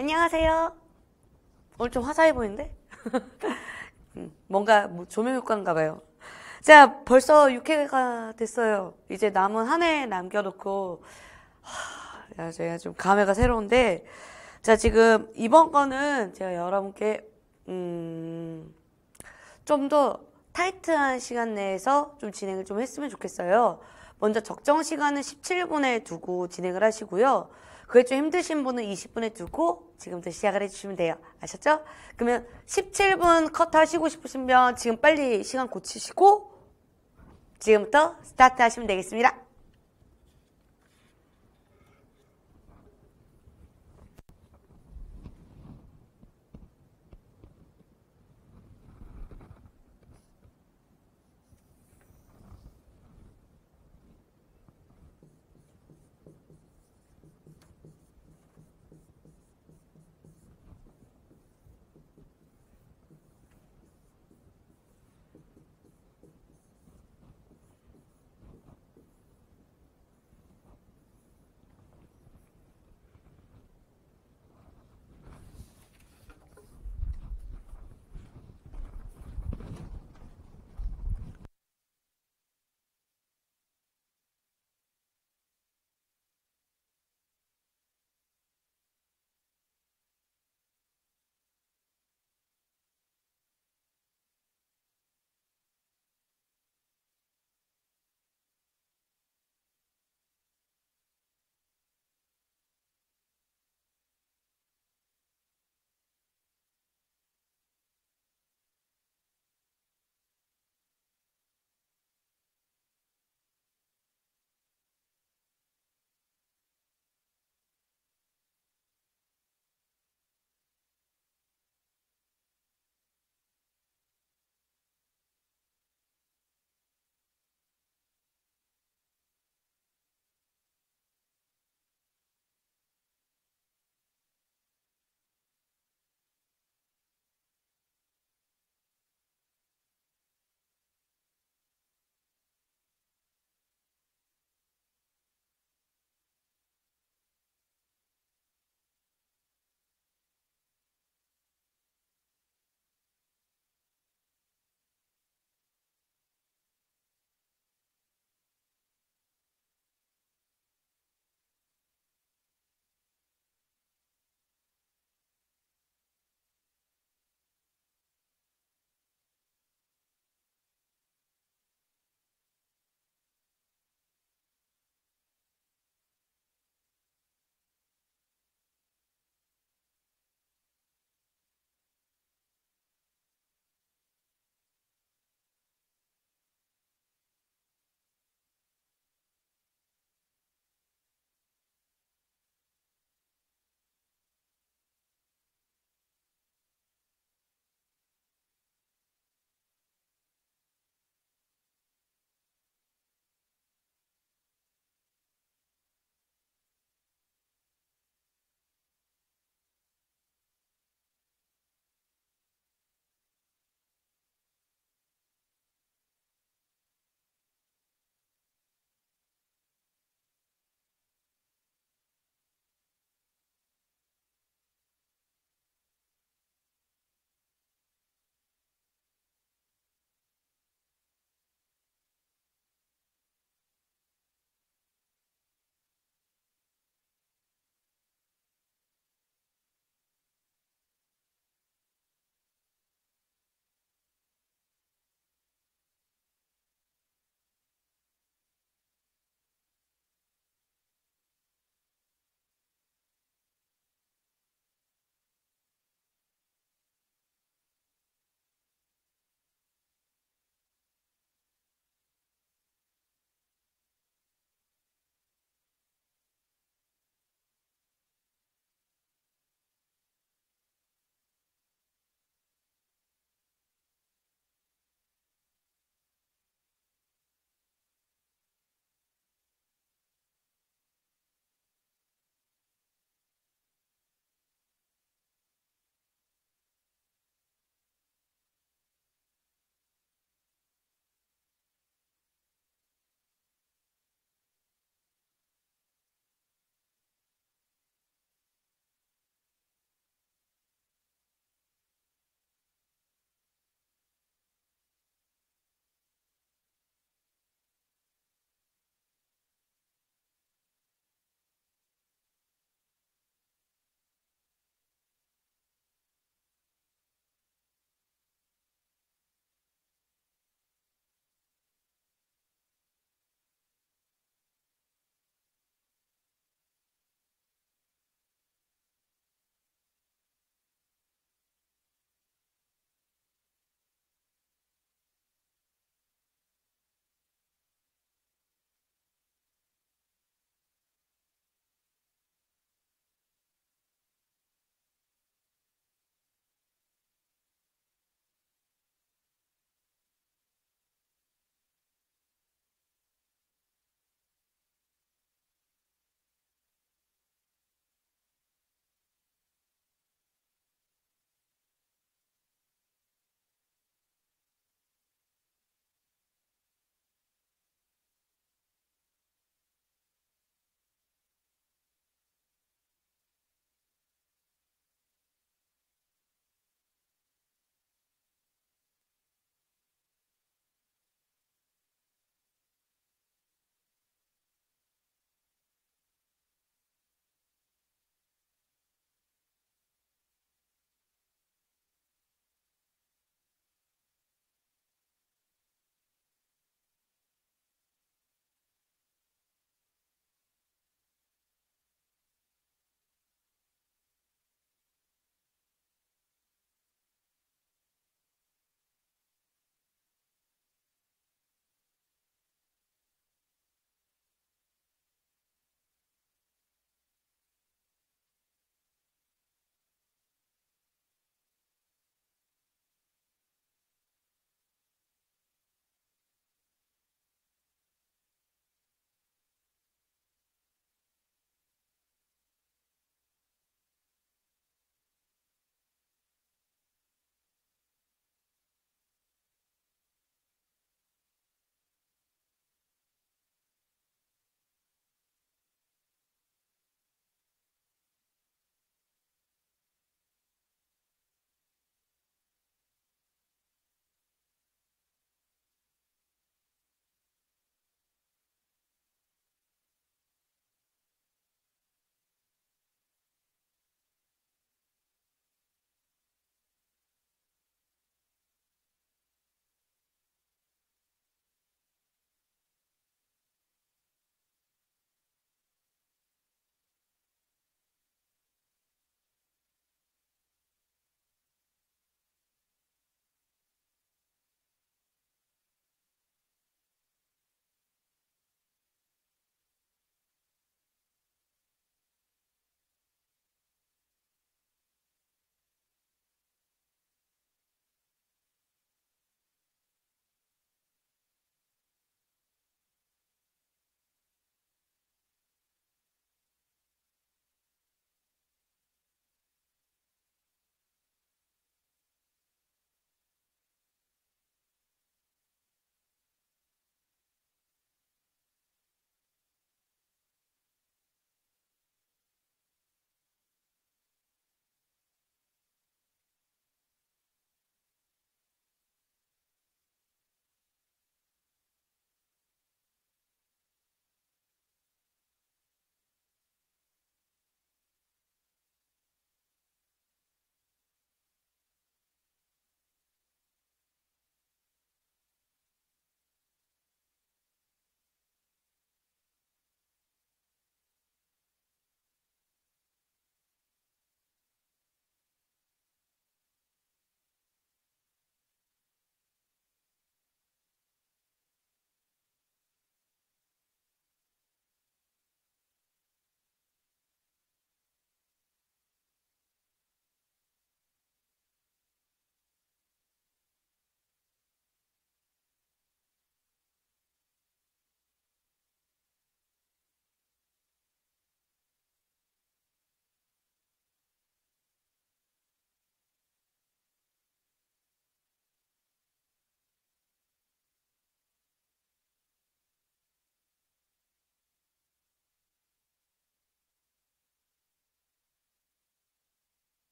안녕하세요. 오늘 좀 화사해 보이는데? 음, 뭔가 뭐 조명 효과인가 봐요. 자, 벌써 6회가 됐어요. 이제 남은 한 해 남겨놓고, 하, 제가 좀 감회가 새로운데, 자, 지금 이번 거는 제가 여러분께, 음, 좀 더 타이트한 시간 내에서 좀 진행을 좀 했으면 좋겠어요. 먼저 적정 시간은 17분에 두고 진행을 하시고요. 그게 좀 힘드신 분은 20분에 두고 지금부터 시작을 해주시면 돼요. 아셨죠? 그러면 17분 커컷 하시고 싶으시면 지금 빨리 시간 고치시고 지금부터 스타트 하시면 되겠습니다.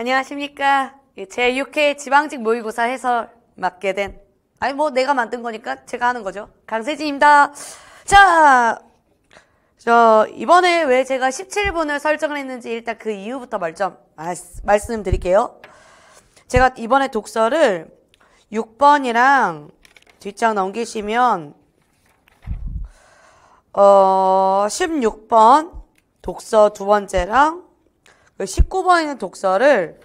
안녕하십니까. 예, 제6회 지방직 모의고사 해설 맡게 된, 아니 뭐 내가 만든 거니까 제가 하는 거죠. 강세진입니다. 자, 저 이번에 왜 제가 17분을 설정을 했는지 일단 그 이유부터 말점 말씀드릴게요. 제가 이번에 독서를 6번이랑 뒷장 넘기시면 어 16번 독서 두 번째랑 19번에 그러니까 는 독서를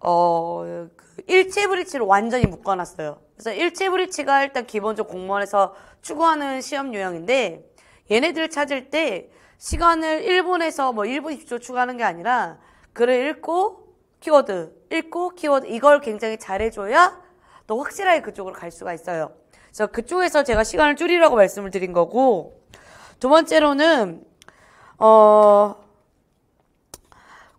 어, 그 일체브릿지로 완전히 묶어놨어요. 그래서 일체브릿지가 일단 기본적 공무원에서 추구하는 시험 유형인데 얘네들 을 찾을 때 시간을 1분에서 뭐 1분 2 0초 추가하는 게 아니라 글을 읽고 키워드, 읽고 키워드 이걸 굉장히 잘해줘야 더 확실하게 그쪽으로 갈 수가 있어요. 그래서 그쪽에서 제가 시간을 줄이라고 말씀을 드린 거고 두 번째로는 어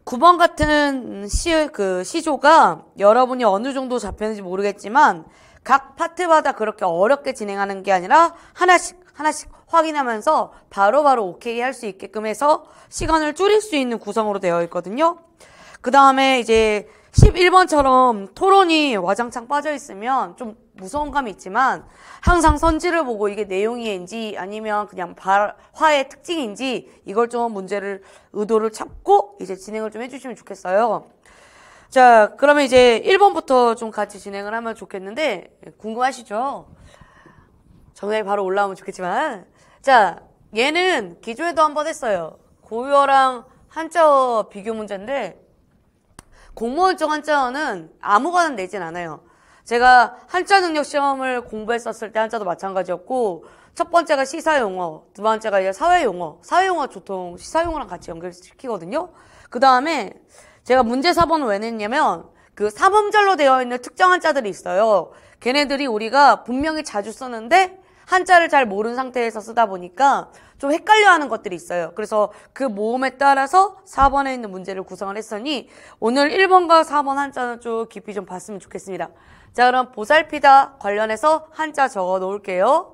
9번 같은 시, 그 시조가 여러분이 어느 정도 잡혔는지 모르겠지만 각 파트마다 그렇게 어렵게 진행하는 게 아니라 하나씩 하나씩 확인하면서 바로바로 바로 오케이 할 수 있게끔 해서 시간을 줄일 수 있는 구성으로 되어 있거든요. 그 다음에 이제 11번처럼 토론이 와장창 빠져 있으면 좀 무서운 감이 있지만 항상 선지를 보고 이게 내용인지 이 아니면 그냥 발화의 특징인지 이걸 좀 문제를 의도를 찾고 이제 진행을 좀 해주시면 좋겠어요. 자, 그러면 이제 1번부터 좀 같이 진행을 하면 좋겠는데 예, 궁금하시죠? 정답이 바로 올라오면 좋겠지만 자, 얘는 기존에도 한 번 했어요. 고유어랑 한자어 비교 문제인데 공무원 쪽한자는 아무거나 내진 않아요. 제가 한자 능력 시험을 공부했었을 때 한자도 마찬가지였고 첫 번째가 시사 용어, 두 번째가 이제 사회 용어. 사회 용어 보통 시사 용어랑 같이 연결시키거든요. 그 다음에 제가 문제 4번을 왜 냈냐면 그 삼음절로 되어 있는 특정 한자들이 있어요. 걔네들이 우리가 분명히 자주 쓰는데 한자를 잘 모르는 상태에서 쓰다 보니까 좀 헷갈려하는 것들이 있어요. 그래서 그 모음에 따라서 4번에 있는 문제를 구성을 했으니 오늘 1번과 4번 한자는 좀 깊이 좀 봤으면 좋겠습니다. 자 그럼 보살피다 관련해서 한자 적어 놓을게요.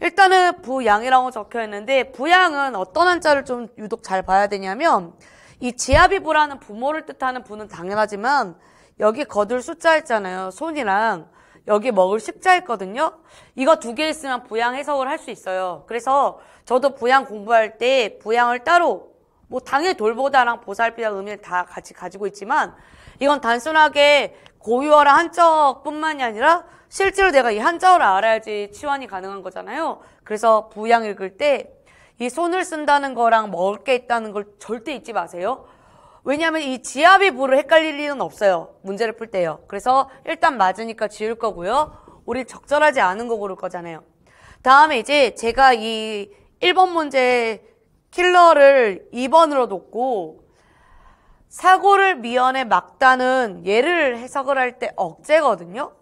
일단은 부양이라고 적혀 있는데 부양은 어떤 한자를 좀 유독 잘 봐야 되냐면 이 지압이부라는 부모를 뜻하는 부는 당연하지만 여기 거둘 숫자 있잖아요. 손이랑 여기 먹을 십자있거든요 이거 두 개 있으면 부양 해석을 할 수 있어요. 그래서 저도 부양 공부할 때 부양을 따로 뭐 당연히 돌보다랑 보살피랑 의미를 다 같이 가지고 있지만 이건 단순하게 고유어라 한자뿐만이 아니라 실제로 내가 이 한자어를 알아야지 치환이 가능한 거잖아요. 그래서 부양 읽을 때 이 손을 쓴다는 거랑 먹을 게 있다는 걸 절대 잊지 마세요. 왜냐하면 이 지압이 부를 헷갈릴 리는 없어요. 문제를 풀 때요. 그래서 일단 맞으니까 지울 거고요. 우리 적절하지 않은 거 고를 거잖아요. 다음에 이제 제가 이 1번 문제 킬러를 2번으로 놓고 사고를 미연에 막다는 예를 해석을 할 때 억제거든요.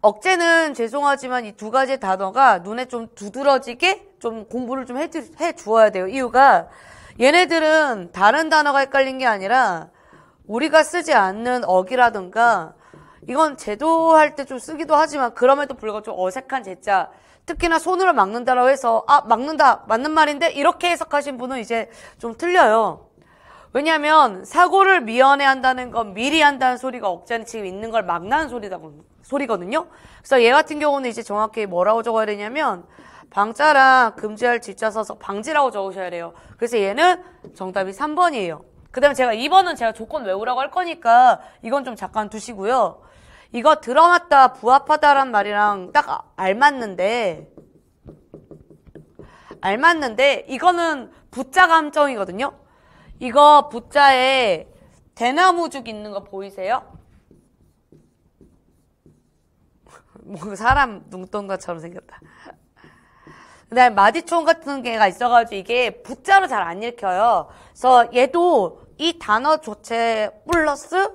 억제는 죄송하지만 이 두 가지 단어가 눈에 좀 두드러지게 좀 공부를 좀해 해주어야 돼요. 이유가 얘네들은 다른 단어가 헷갈린 게 아니라 우리가 쓰지 않는 어기라든가 이건 제도할 때 좀 쓰기도 하지만 그럼에도 불구하고 좀 어색한 제자 특히나 손으로 막는다라고 해서 아 막는다 맞는 말인데 이렇게 해석하신 분은 이제 좀 틀려요 왜냐하면 사고를 미연해 한다는 건 미리 한다는 소리가 억제는 지금 있는 걸 막는 소리다 소리거든요. 그래서 얘 같은 경우는 이제 정확히 뭐라고 적어야 되냐면 방자랑 금지할 지자 써서 방지라고 적으셔야 돼요. 그래서 얘는 정답이 3번이에요. 그 다음에 제가 2번은 제가 조건 외우라고 할 거니까 이건 좀 잠깐 두시고요. 이거 드러났다, 부합하다란 말이랑 딱 알맞는데 알맞는데 이거는 부자감정이거든요 이거 부자에 대나무죽 있는 거 보이세요? 뭐 사람 눈동자처럼 생겼다. 근데 마디총 같은 게가 있어가지고 이게 붓자로잘 안 읽혀요. 그래서 얘도 이 단어 조체 플러스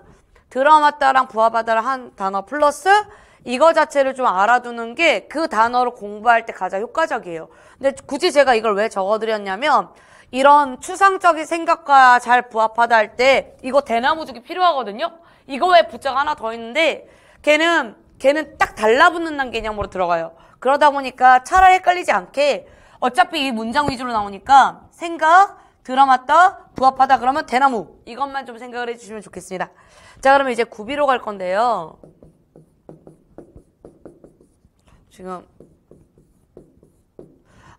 드라마따랑 부합하다랑한 단어 플러스 이거 자체를 좀 알아두는 게 그 단어를 공부할 때 가장 효과적이에요. 근데 굳이 제가 이걸 왜 적어드렸냐면 이런 추상적인 생각과 잘 부합하다 할 때 이거 대나무죽이 필요하거든요. 이거 왜붓자가 하나 더 있는데 걔는 걔는 딱 달라붙는 난 개념으로 들어가요. 그러다 보니까 차라리 헷갈리지 않게 어차피 이 문장 위주로 나오니까 생각, 드라마다, 부합하다 그러면 대나무 이것만 좀 생각을 해주시면 좋겠습니다. 자 그러면 이제 구비로 갈 건데요. 지금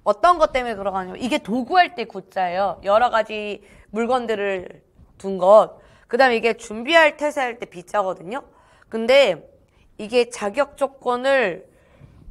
어떤 것 때문에 들어가냐면 이게 도구할 때 구자예요. 여러 가지 물건들을 둔 것. 그 다음에 이게 준비할 태세할 때 비자거든요. 근데 이게 자격 조건을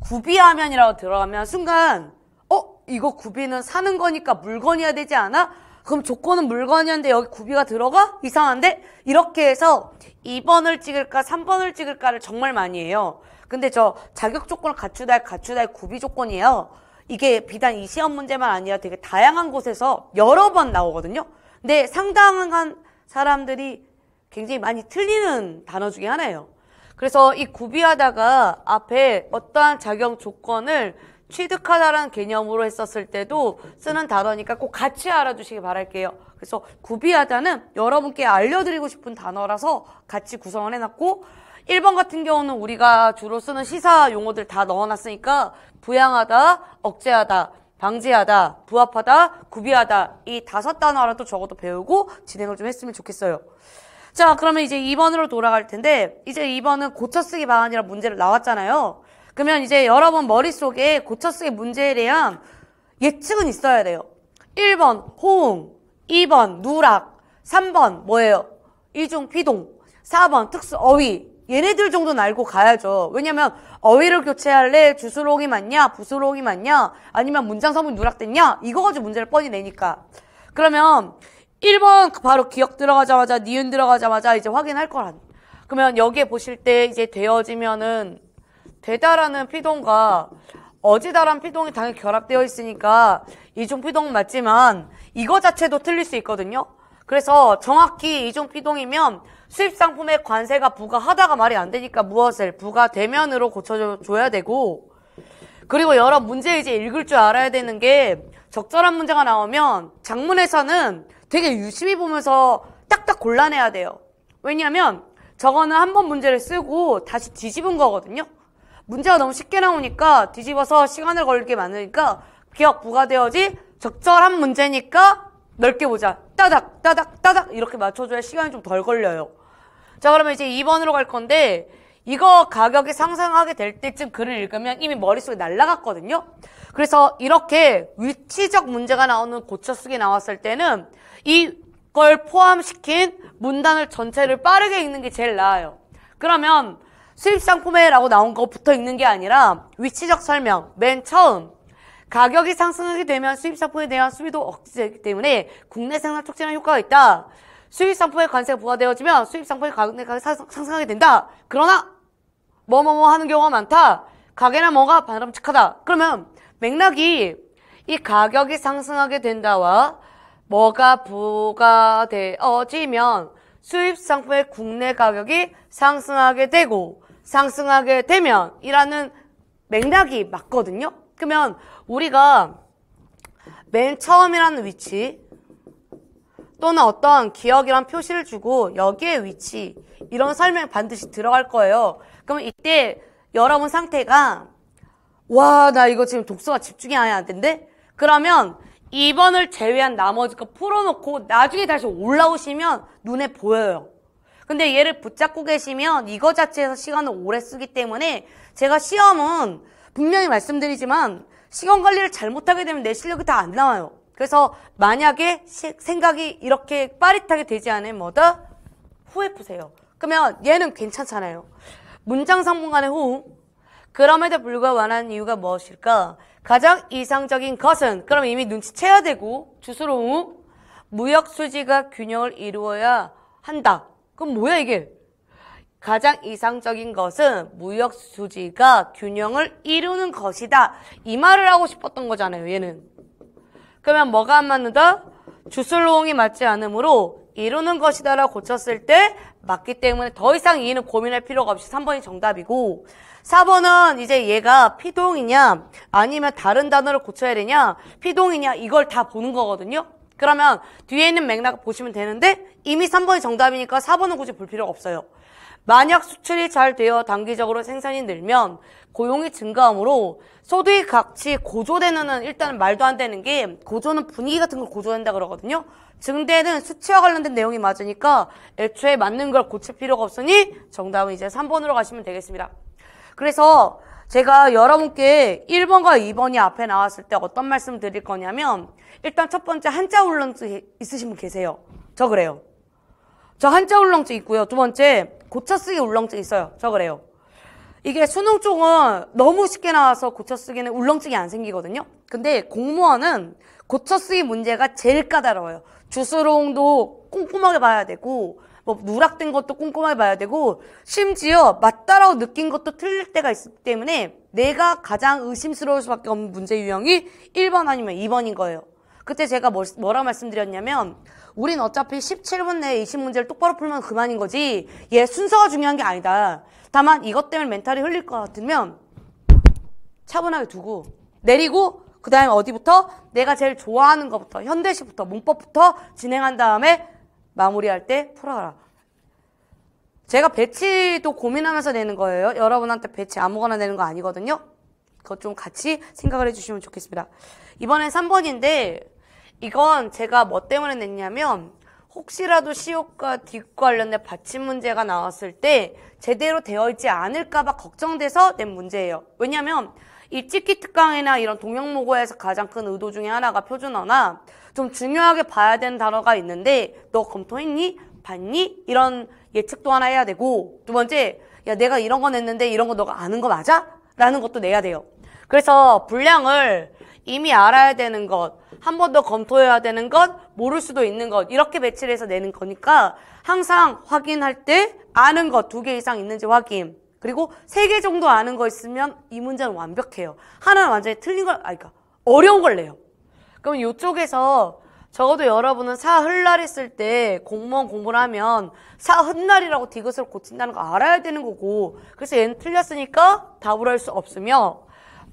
구비하면이라고 들어가면 순간 어? 이거 구비는 사는 거니까 물건이어야 되지 않아? 그럼 조건은 물건이었는데 여기 구비가 들어가? 이상한데? 이렇게 해서 2번을 찍을까 3번을 찍을까를 정말 많이 해요. 근데 저 자격 조건을 갖추다의 갖추다의 구비 조건이에요. 이게 비단 이 시험 문제만 아니라 되게 다양한 곳에서 여러 번 나오거든요. 근데 상당한 사람들이 굉장히 많이 틀리는 단어 중에 하나예요. 그래서 이 구비하다가 앞에 어떠한 작용 조건을 취득하다라는 개념으로 했었을 때도 쓰는 단어니까 꼭 같이 알아주시기 바랄게요. 그래서 구비하다는 여러분께 알려드리고 싶은 단어라서 같이 구성을 해놨고 1번 같은 경우는 우리가 주로 쓰는 시사 용어들 다 넣어놨으니까 부양하다, 억제하다, 방지하다, 부합하다, 구비하다 이 다섯 단어라도 적어도 배우고 진행을 좀 했으면 좋겠어요. 자, 그러면 이제 2번으로 돌아갈 텐데 이제 2번은 고쳐쓰기 방안이라 문제를 나왔잖아요. 그러면 이제 여러분 머릿속에 고쳐쓰기 문제에 대한 예측은 있어야 돼요. 1번 호응, 2번 누락, 3번 뭐예요? 이중 피동, 4번 특수 어휘. 얘네들 정도는 알고 가야죠. 왜냐면 어휘를 교체할래? 주수롱이 맞냐? 부수롱이 맞냐? 아니면 문장 성분 누락됐냐? 이거 가지고 문제를 뻔히 내니까. 그러면 1번 바로 기억 들어가자마자 니은 들어가자마자 이제 확인할 거란. 그러면 여기에 보실 때 이제 되어지면은 되다라는 피동과 어지다란 피동이 당연히 결합되어 있으니까 이중 피동 은 맞지만 이거 자체도 틀릴 수 있거든요. 그래서 정확히 이중 피동이면 수입 상품의 관세가 부과하다가 말이 안 되니까 무엇을 부과대면으로 고쳐줘야 되고 그리고 여러 문제 이제 읽을 줄 알아야 되는 게 적절한 문제가 나오면 작문에서는 되게 유심히 보면서 딱딱 골라내야 돼요. 왜냐면 하 저거는 한 번 문제를 쓰고 다시 뒤집은 거거든요. 문제가 너무 쉽게 나오니까 뒤집어서 시간을 걸게 많으니까 기억 부과되어지 적절한 문제니까 넓게 보자. 따닥 따닥 따닥 이렇게 맞춰줘야 시간이 좀 덜 걸려요. 자 그러면 이제 2번으로 갈 건데 이거 가격이 상승하게 될 때쯤 글을 읽으면 이미 머릿속에 날아갔거든요 그래서 이렇게 위치적 문제가 나오는 고쳐쓰기 나왔을 때는 이걸 포함시킨 문단을 전체를 빠르게 읽는 게 제일 나아요. 그러면 수입상품에라고 나온 것부터 읽는 게 아니라 위치적 설명, 맨 처음 가격이 상승하게 되면 수입상품에 대한 수요도 억제되기 때문에 국내 생산 촉진하 효과가 있다. 수입상품의 관세가 부과되어지면 수입상품의 가격이 상승하게 된다. 그러나 뭐뭐뭐 하는 경우가 많다. 가게나 뭐가 바람직하다. 그러면 맥락이 이 가격이 상승하게 된다와 뭐가 부과되어지면 수입 상품의 국내 가격이 상승하게 되고 상승하게 되면 이라는 맥락이 맞거든요. 그러면 우리가 맨 처음이라는 위치 또는 어떤 기억이란 표시를 주고 여기에 위치 이런 설명이 반드시 들어갈 거예요. 그럼 이때 여러분 상태가 와 나 이거 지금 독서가 집중이 아예 안데 그러면 2번을 제외한 나머지 거 풀어놓고 나중에 다시 올라오시면 눈에 보여요. 근데 얘를 붙잡고 계시면 이거 자체에서 시간을 오래 쓰기 때문에 제가 시험은 분명히 말씀드리지만 시간 관리를 잘못하게 되면 내 실력이 다 안 나와요. 그래서 만약에 시, 생각이 이렇게 빠릿하게 되지 않은 뭐다? 후회 푸세요. 그러면 얘는 괜찮잖아요. 문장 상분간의 호응. 그럼에도 불구하고 완하는 이유가 무엇일까? 가장 이상적인 것은 그럼 이미 눈치채야 되고 주스로 응? 무역 수지가 균형을 이루어야 한다. 그럼 뭐야 이게? 가장 이상적인 것은 무역 수지가 균형을 이루는 것이다. 이 말을 하고 싶었던 거잖아요, 얘는. 그러면 뭐가 안 맞는다? 주술로홍이 맞지 않으므로 이루는 것이다라 고쳤을 때 맞기 때문에 더 이상 이는 고민할 필요가 없이 3번이 정답이고 4번은 이제 얘가 피동이냐 아니면 다른 단어를 고쳐야 되냐 피동이냐 이걸 다 보는 거거든요 그러면 뒤에 있는 맥락 보시면 되는데 이미 3번이 정답이니까 4번은 굳이 볼 필요가 없어요 만약 수출이 잘 되어 단기적으로 생산이 늘면 고용이 증가하므로 소득이 같이 고조되는 일단은 말도 안 되는 게 고조는 분위기 같은 걸 고조한다 그러거든요. 증대는 수치와 관련된 내용이 맞으니까 애초에 맞는 걸 고칠 필요가 없으니 정답은 이제 3번으로 가시면 되겠습니다. 그래서 제가 여러분께 1번과 2번이 앞에 나왔을 때 어떤 말씀 드릴 거냐면 일단 첫 번째 한자 울렁증 있으신 분 계세요. 저 그래요. 저 한자 울렁증 있고요. 두 번째 고쳐쓰기 울렁증 있어요. 저 그래요. 이게 수능 쪽은 너무 쉽게 나와서 고쳐쓰기는 울렁증이 안 생기거든요. 근데 공무원은 고쳐쓰기 문제가 제일 까다로워요. 주스롱도 꼼꼼하게 봐야 되고 뭐 누락된 것도 꼼꼼하게 봐야 되고 심지어 맞다라고 느낀 것도 틀릴 때가 있기 때문에 내가 가장 의심스러울 수밖에 없는 문제 유형이 1번 아니면 2번인 거예요. 그때 제가 뭐라 말씀드렸냐면 우린 어차피 17분 내에 20문제를 똑바로 풀면 그만인 거지 얘 순서가 중요한 게 아니다. 다만 이것 때문에 멘탈이 흘릴 것 같으면 차분하게 두고 내리고 그 다음에 어디부터 내가 제일 좋아하는 것부터 현대식부터 문법부터 진행한 다음에 마무리할 때 풀어라. 제가 배치도 고민하면서 내는 거예요. 여러분한테 배치 아무거나 내는 거 아니거든요. 그것 좀 같이 생각을 해주시면 좋겠습니다. 이번엔 3번인데 이건 제가 뭐 때문에 냈냐면 혹시라도 시옷과 뒷관련된 받침 문제가 나왔을 때 제대로 되어 있지 않을까봐 걱정돼서 낸 문제예요. 왜냐면 이 찍기 특강이나 이런 동영모고에서 가장 큰 의도 중에 하나가 표준어나 좀 중요하게 봐야 되는 단어가 있는데 너 검토했니? 봤니? 이런 예측도 하나 해야 되고 두 번째 야 내가 이런 거 냈는데 이런 거 너가 아는 거 맞아? 라는 것도 내야 돼요. 그래서 분량을 이미 알아야 되는 것, 한 번 더 검토해야 되는 것, 모를 수도 있는 것 이렇게 배치를 해서 내는 거니까 항상 확인할 때 아는 것 두 개 이상 있는지 확인 그리고 세 개 정도 아는 거 있으면 이 문제는 완벽해요 하나는 완전히 틀린 걸, 아니 그러니까 어려운 걸 내요 그럼 이쪽에서 적어도 여러분은 사흘날 했을 때 공무원 공부를 하면 사흘날이라고 디귿을 고친다는 거 알아야 되는 거고 그래서 얘는 틀렸으니까 답을 할 수 없으며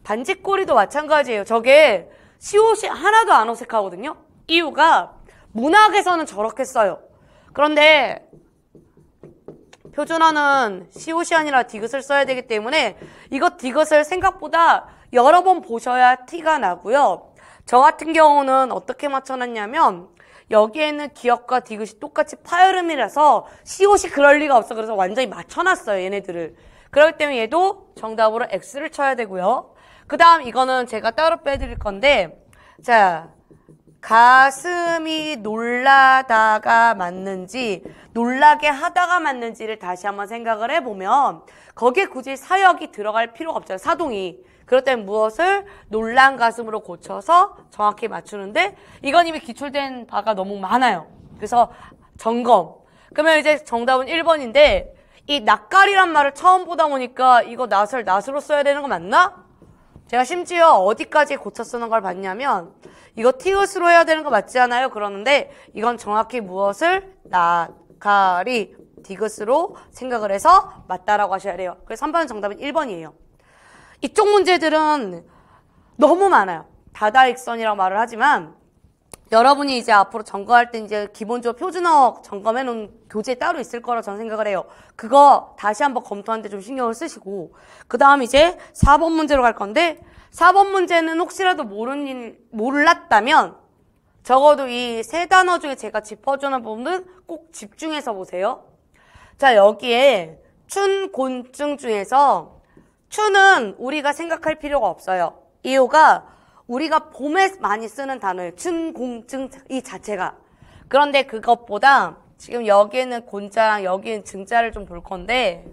반지꼬리도 마찬가지예요. 저게 시옷이 하나도 안 어색하거든요. 이유가 문학에서는 저렇게 써요. 그런데 표준어는 시옷이 아니라 디귿을 써야 되기 때문에 이거 디귿을 생각보다 여러 번 보셔야 티가 나고요. 저 같은 경우는 어떻게 맞춰놨냐면 여기에는 기억과 디귿이 똑같이 파열음이라서 시옷이 그럴 리가 없어 그래서 완전히 맞춰놨어요 얘네들을 그렇기 때문에 얘도 정답으로 X를 쳐야 되고요. 그 다음 이거는 제가 따로 빼드릴 건데 자 가슴이 놀라다가 맞는지 놀라게 하다가 맞는지를 다시 한번 생각을 해보면 거기에 굳이 사역이 들어갈 필요가 없잖아요. 사동이. 그럴 땐 무엇을 놀란 가슴으로 고쳐서 정확히 맞추는데 이건 이미 기출된 바가 너무 많아요. 그래서 점검. 그러면 이제 정답은 1번인데 이 낯가리란 말을 처음 보다 보니까 이거 낯을 낯으로 써야 되는 거 맞나? 제가 심지어 어디까지 고쳐 쓰는 걸 봤냐면 이거 티읕으로 해야 되는 거 맞지 않아요? 그러는데 이건 정확히 무엇을 나가리 디귿으로 생각을 해서 맞다라고 하셔야 돼요. 그래서 3번은 정답은 1번이에요. 이쪽 문제들은 너무 많아요. 다다익선이라고 말을 하지만 여러분이 이제 앞으로 점검할 때 이제 기본적으로 표준어 점검해 놓은 교재 따로 있을 거라 저는 생각을 해요. 그거 다시 한번 검토하는데 좀 신경을 쓰시고 그 다음 이제 4번 문제로 갈 건데 4번 문제는 혹시라도 모르는 몰랐다면 적어도 이 세 단어 중에 제가 짚어주는 부분은 꼭 집중해서 보세요. 자 여기에 춘곤증 중에서 춘은 우리가 생각할 필요가 없어요. 이유가 우리가 봄에 많이 쓰는 단어예요. 춘공증 이 자체가. 그런데 그것보다 지금 여기에는 곤자랑 여기는 증자를 좀 볼 건데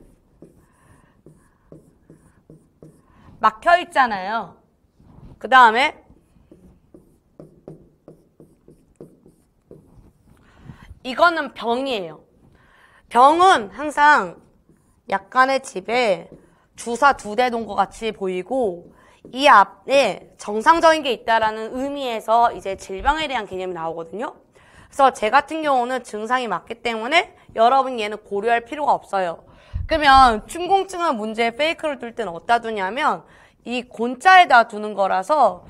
막혀 있잖아요. 그 다음에 이거는 병이에요. 병은 항상 약간의 집에 주사 두 대 놓은 것 같이 보이고 이 앞에 정상적인 게 있다라는 의미에서 이제 질병에 대한 개념이 나오거든요. 그래서 제 같은 경우는 증상이 맞기 때문에 여러분 얘는 고려할 필요가 없어요. 그러면 충공증은 문제에 페이크를 둘 때는 어디다 두냐면 이 곤자에다 두는 거라서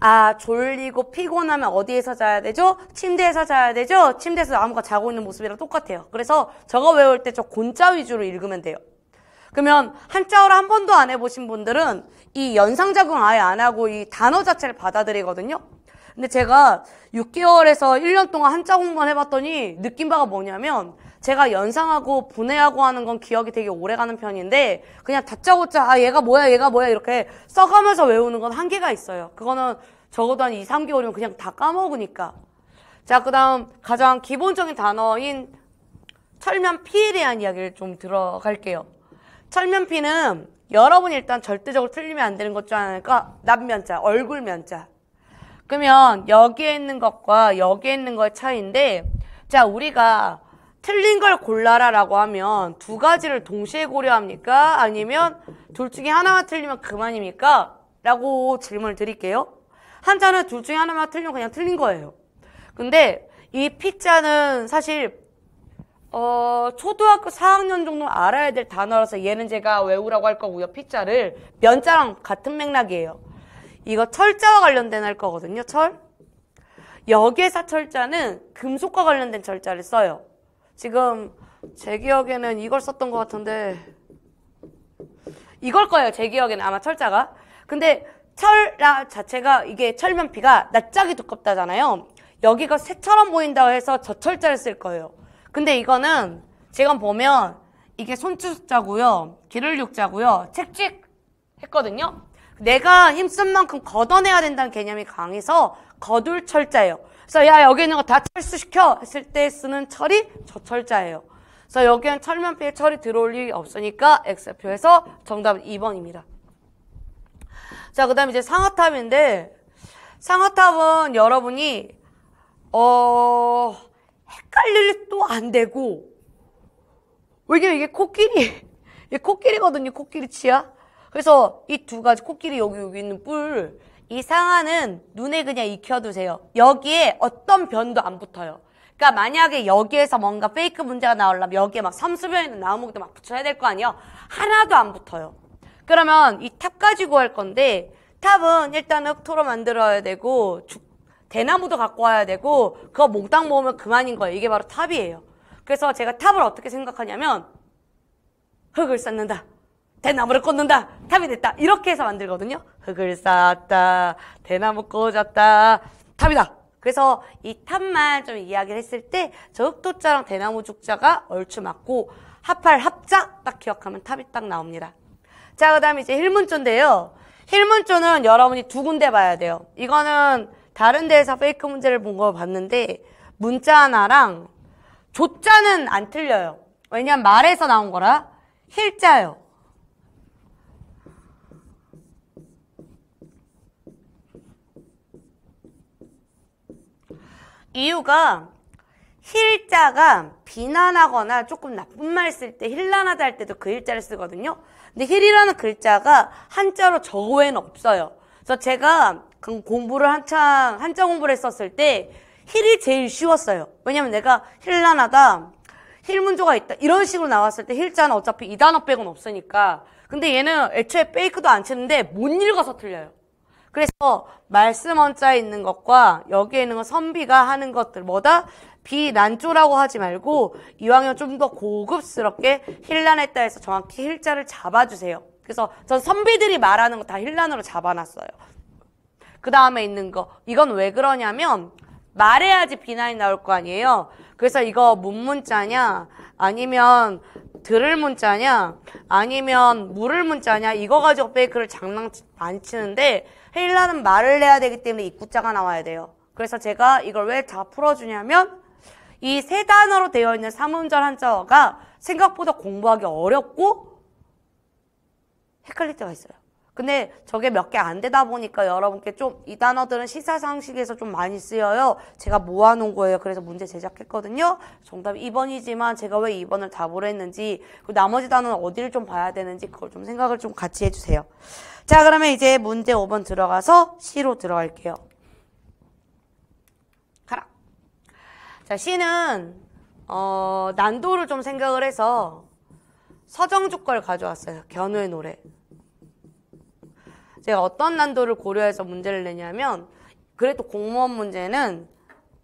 아 졸리고 피곤하면 어디에서 자야 되죠? 침대에서 자야 되죠? 침대에서 아무가 자고 있는 모습이랑 똑같아요. 그래서 저거 외울 때 저 곤자 위주로 읽으면 돼요. 그러면 한자어를 한 번도 안 해보신 분들은 이 연상작용 아예 안 하고 이 단어 자체를 받아들이거든요. 근데 제가 6개월에서 1년 동안 한자 공부만 해봤더니 느낀 바가 뭐냐면 제가 연상하고 분해하고 하는 건 기억이 되게 오래가는 편인데 그냥 다짜고짜 아 얘가 뭐야 얘가 뭐야 이렇게 써가면서 외우는 건 한계가 있어요. 그거는 적어도 한 2, 3개월이면 그냥 다 까먹으니까. 자, 그 다음 가장 기본적인 단어인 철면 피에 대한 이야기를 좀 들어갈게요. 철면피는 여러분 일단 절대적으로 틀리면 안 되는 것중 하나가 납면자 얼굴면자. 그러면 여기에 있는 것과 여기에 있는 것의 차이인데 자 우리가 틀린 걸 골라라 라고 하면 두 가지를 동시에 고려합니까? 아니면 둘 중에 하나만 틀리면 그만입니까? 라고 질문을 드릴게요. 한자는 둘 중에 하나만 틀리면 그냥 틀린 거예요. 근데 이 피자는 사실 어, 초등학교 4학년 정도 알아야 될 단어라서 얘는 제가 외우라고 할 거고요. 피자를 면자랑 같은 맥락이에요. 이거 철자와 관련된 할 거거든요. 철. 여기에사 철자는 금속과 관련된 철자를 써요. 지금 제 기억에는 이걸 썼던 것 같은데 이걸 거예요. 제 기억에는 아마 철자가. 근데 철 자체가 이게 철면피가 낯짝이 두껍다잖아요. 여기가 새처럼 보인다고 해서 저철자를 쓸 거예요. 근데 이거는 지금 보면 이게 손주자고요. 길을 육자고요 책찍 했거든요. 내가 힘쓴 만큼 걷어내야 된다는 개념이 강해서 거둘 철자예요. 그래서 야 여기 있는 거 다 철수시켜 했을 때 쓰는 철이 저 철자예요. 그래서 여기엔 철면피에 철이 들어올 일이 없으니까 X표에서 정답은 2번입니다. 자, 그 다음 에 이제 상하탑인데, 상하탑은 여러분이, 어, 헷갈릴 또안 되고 왜냐면 이게 코끼리 이게 코끼리거든요 코끼리 치아 그래서 이 두 가지 코끼리 여기 여기 있는 뿔 이 상아는 눈에 그냥 익혀두세요 여기에 어떤 변도 안 붙어요 그러니까 만약에 여기에서 뭔가 페이크 문제가 나오려면 여기에 막섬수변이나 나무목도 막 붙여야 될 거 아니에요 하나도 안 붙어요 그러면 이 탑 가지고 할 건데 탑은 일단 흙토로 만들어야 되고 죽 대나무도 갖고 와야 되고 그거 몽땅 모으면 그만인 거예요. 이게 바로 탑이에요. 그래서 제가 탑을 어떻게 생각하냐면 흙을 쌓는다. 대나무를 꽂는다. 탑이 됐다. 이렇게 해서 만들거든요. 흙을 쌓았다. 대나무 꽂았다. 탑이다. 그래서 이 탑만 좀 이야기를 했을 때 저 흙도자랑 대나무 죽자가 얼추 맞고 합할 합자 딱 기억하면 탑이 딱 나옵니다. 자, 그 다음에 이제 힐문조인데요. 힐문조는 여러분이 두 군데 봐야 돼요. 이거는 다른 데에서 페이크 문제를 본 거 봤는데 문자 하나랑 조자는 안 틀려요. 왜냐면 말에서 나온 거라 힐자요. 이유가 힐자가 비난하거나 조금 나쁜 말 쓸 때 힐난하다 할 때도 그 일자를 쓰거든요. 근데 힐이라는 글자가 한자로 저 외에는 없어요. 그래서 제가 그럼 공부를 한창 한자 공부를 했었을 때 힐이 제일 쉬웠어요. 왜냐면 내가 힐란하다, 힐 문조가 있다 이런 식으로 나왔을 때 힐자는 어차피 이 단어 빼곤 없으니까. 근데 얘는 애초에 페이크도 안 치는데 못 읽어서 틀려요. 그래서 말씀 원자에 있는 것과 여기에 있는 건 선비가 하는 것들 뭐다 비난조라고 하지 말고 이왕이면 좀 더 고급스럽게 힐란했다 해서 정확히 힐자를 잡아주세요. 그래서 전 선비들이 말하는 거 다 힐란으로 잡아놨어요. 그 다음에 있는 거 이건 왜 그러냐면 말해야지 비난이 나올 거 아니에요. 그래서 이거 문문자냐 아니면 들을 문자냐 아니면 물을 문자냐 이거 가지고 페이크를 장난 많이 치는데 헤일라는 말을 해야 되기 때문에 입구자가 나와야 돼요. 그래서 제가 이걸 왜 다 풀어주냐면 이 세 단어로 되어 있는 삼음절 한자어가 생각보다 공부하기 어렵고 헷갈릴 때가 있어요. 근데 저게 몇 개 안 되다 보니까 여러분께 좀 이 단어들은 시사상식에서 좀 많이 쓰여요. 제가 모아놓은 거예요. 그래서 문제 제작했거든요. 정답이 2번이지만 제가 왜 2번을 답으로 했는지 그 나머지 단어는 어디를 좀 봐야 되는지 그걸 좀 생각을 좀 같이 해주세요. 자 그러면 이제 문제 5번 들어가서 C로 들어갈게요. 가라. 자 C는 어, 난도를 좀 생각을 해서 서정주 걸 가져왔어요. 견우의 노래. 제가 어떤 난도를 고려해서 문제를 내냐면 그래도 공무원 문제는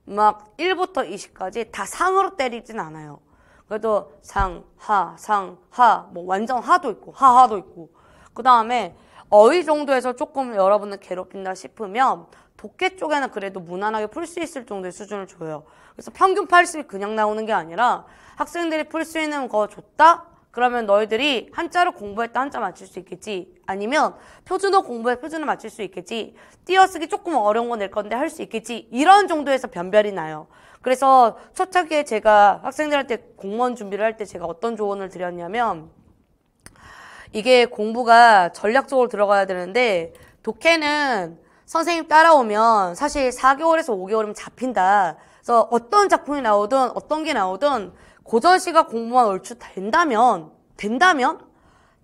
막 1부터 20까지 다 상으로 때리진 않아요. 그래도 상, 하, 상, 하, 뭐 완전 하도 있고 하하도 있고 그 다음에 어휘 정도에서 조금 여러분을 괴롭힌다 싶으면 도깨 쪽에는 그래도 무난하게 풀 수 있을 정도의 수준을 줘요. 그래서 평균 80이 그냥 나오는 게 아니라 학생들이 풀 수 있는 거 줬다? 그러면 너희들이 한자를 공부했다 한자 맞출 수 있겠지. 아니면 표준어 공부에 표준어 맞출 수 있겠지. 띄어쓰기 조금 어려운 거낼 건데 할 수 있겠지. 이런 정도에서 변별이 나요. 그래서 첫 차기에 제가 학생들한테 공무원 준비를 할 때 제가 어떤 조언을 드렸냐면 이게 공부가 전략적으로 들어가야 되는데 독해는 선생님 따라오면 사실 4개월에서 5개월이면 잡힌다. 그래서 어떤 작품이 나오든 어떤 게 나오든 고전시가 공부만 얼추 된다면 된다면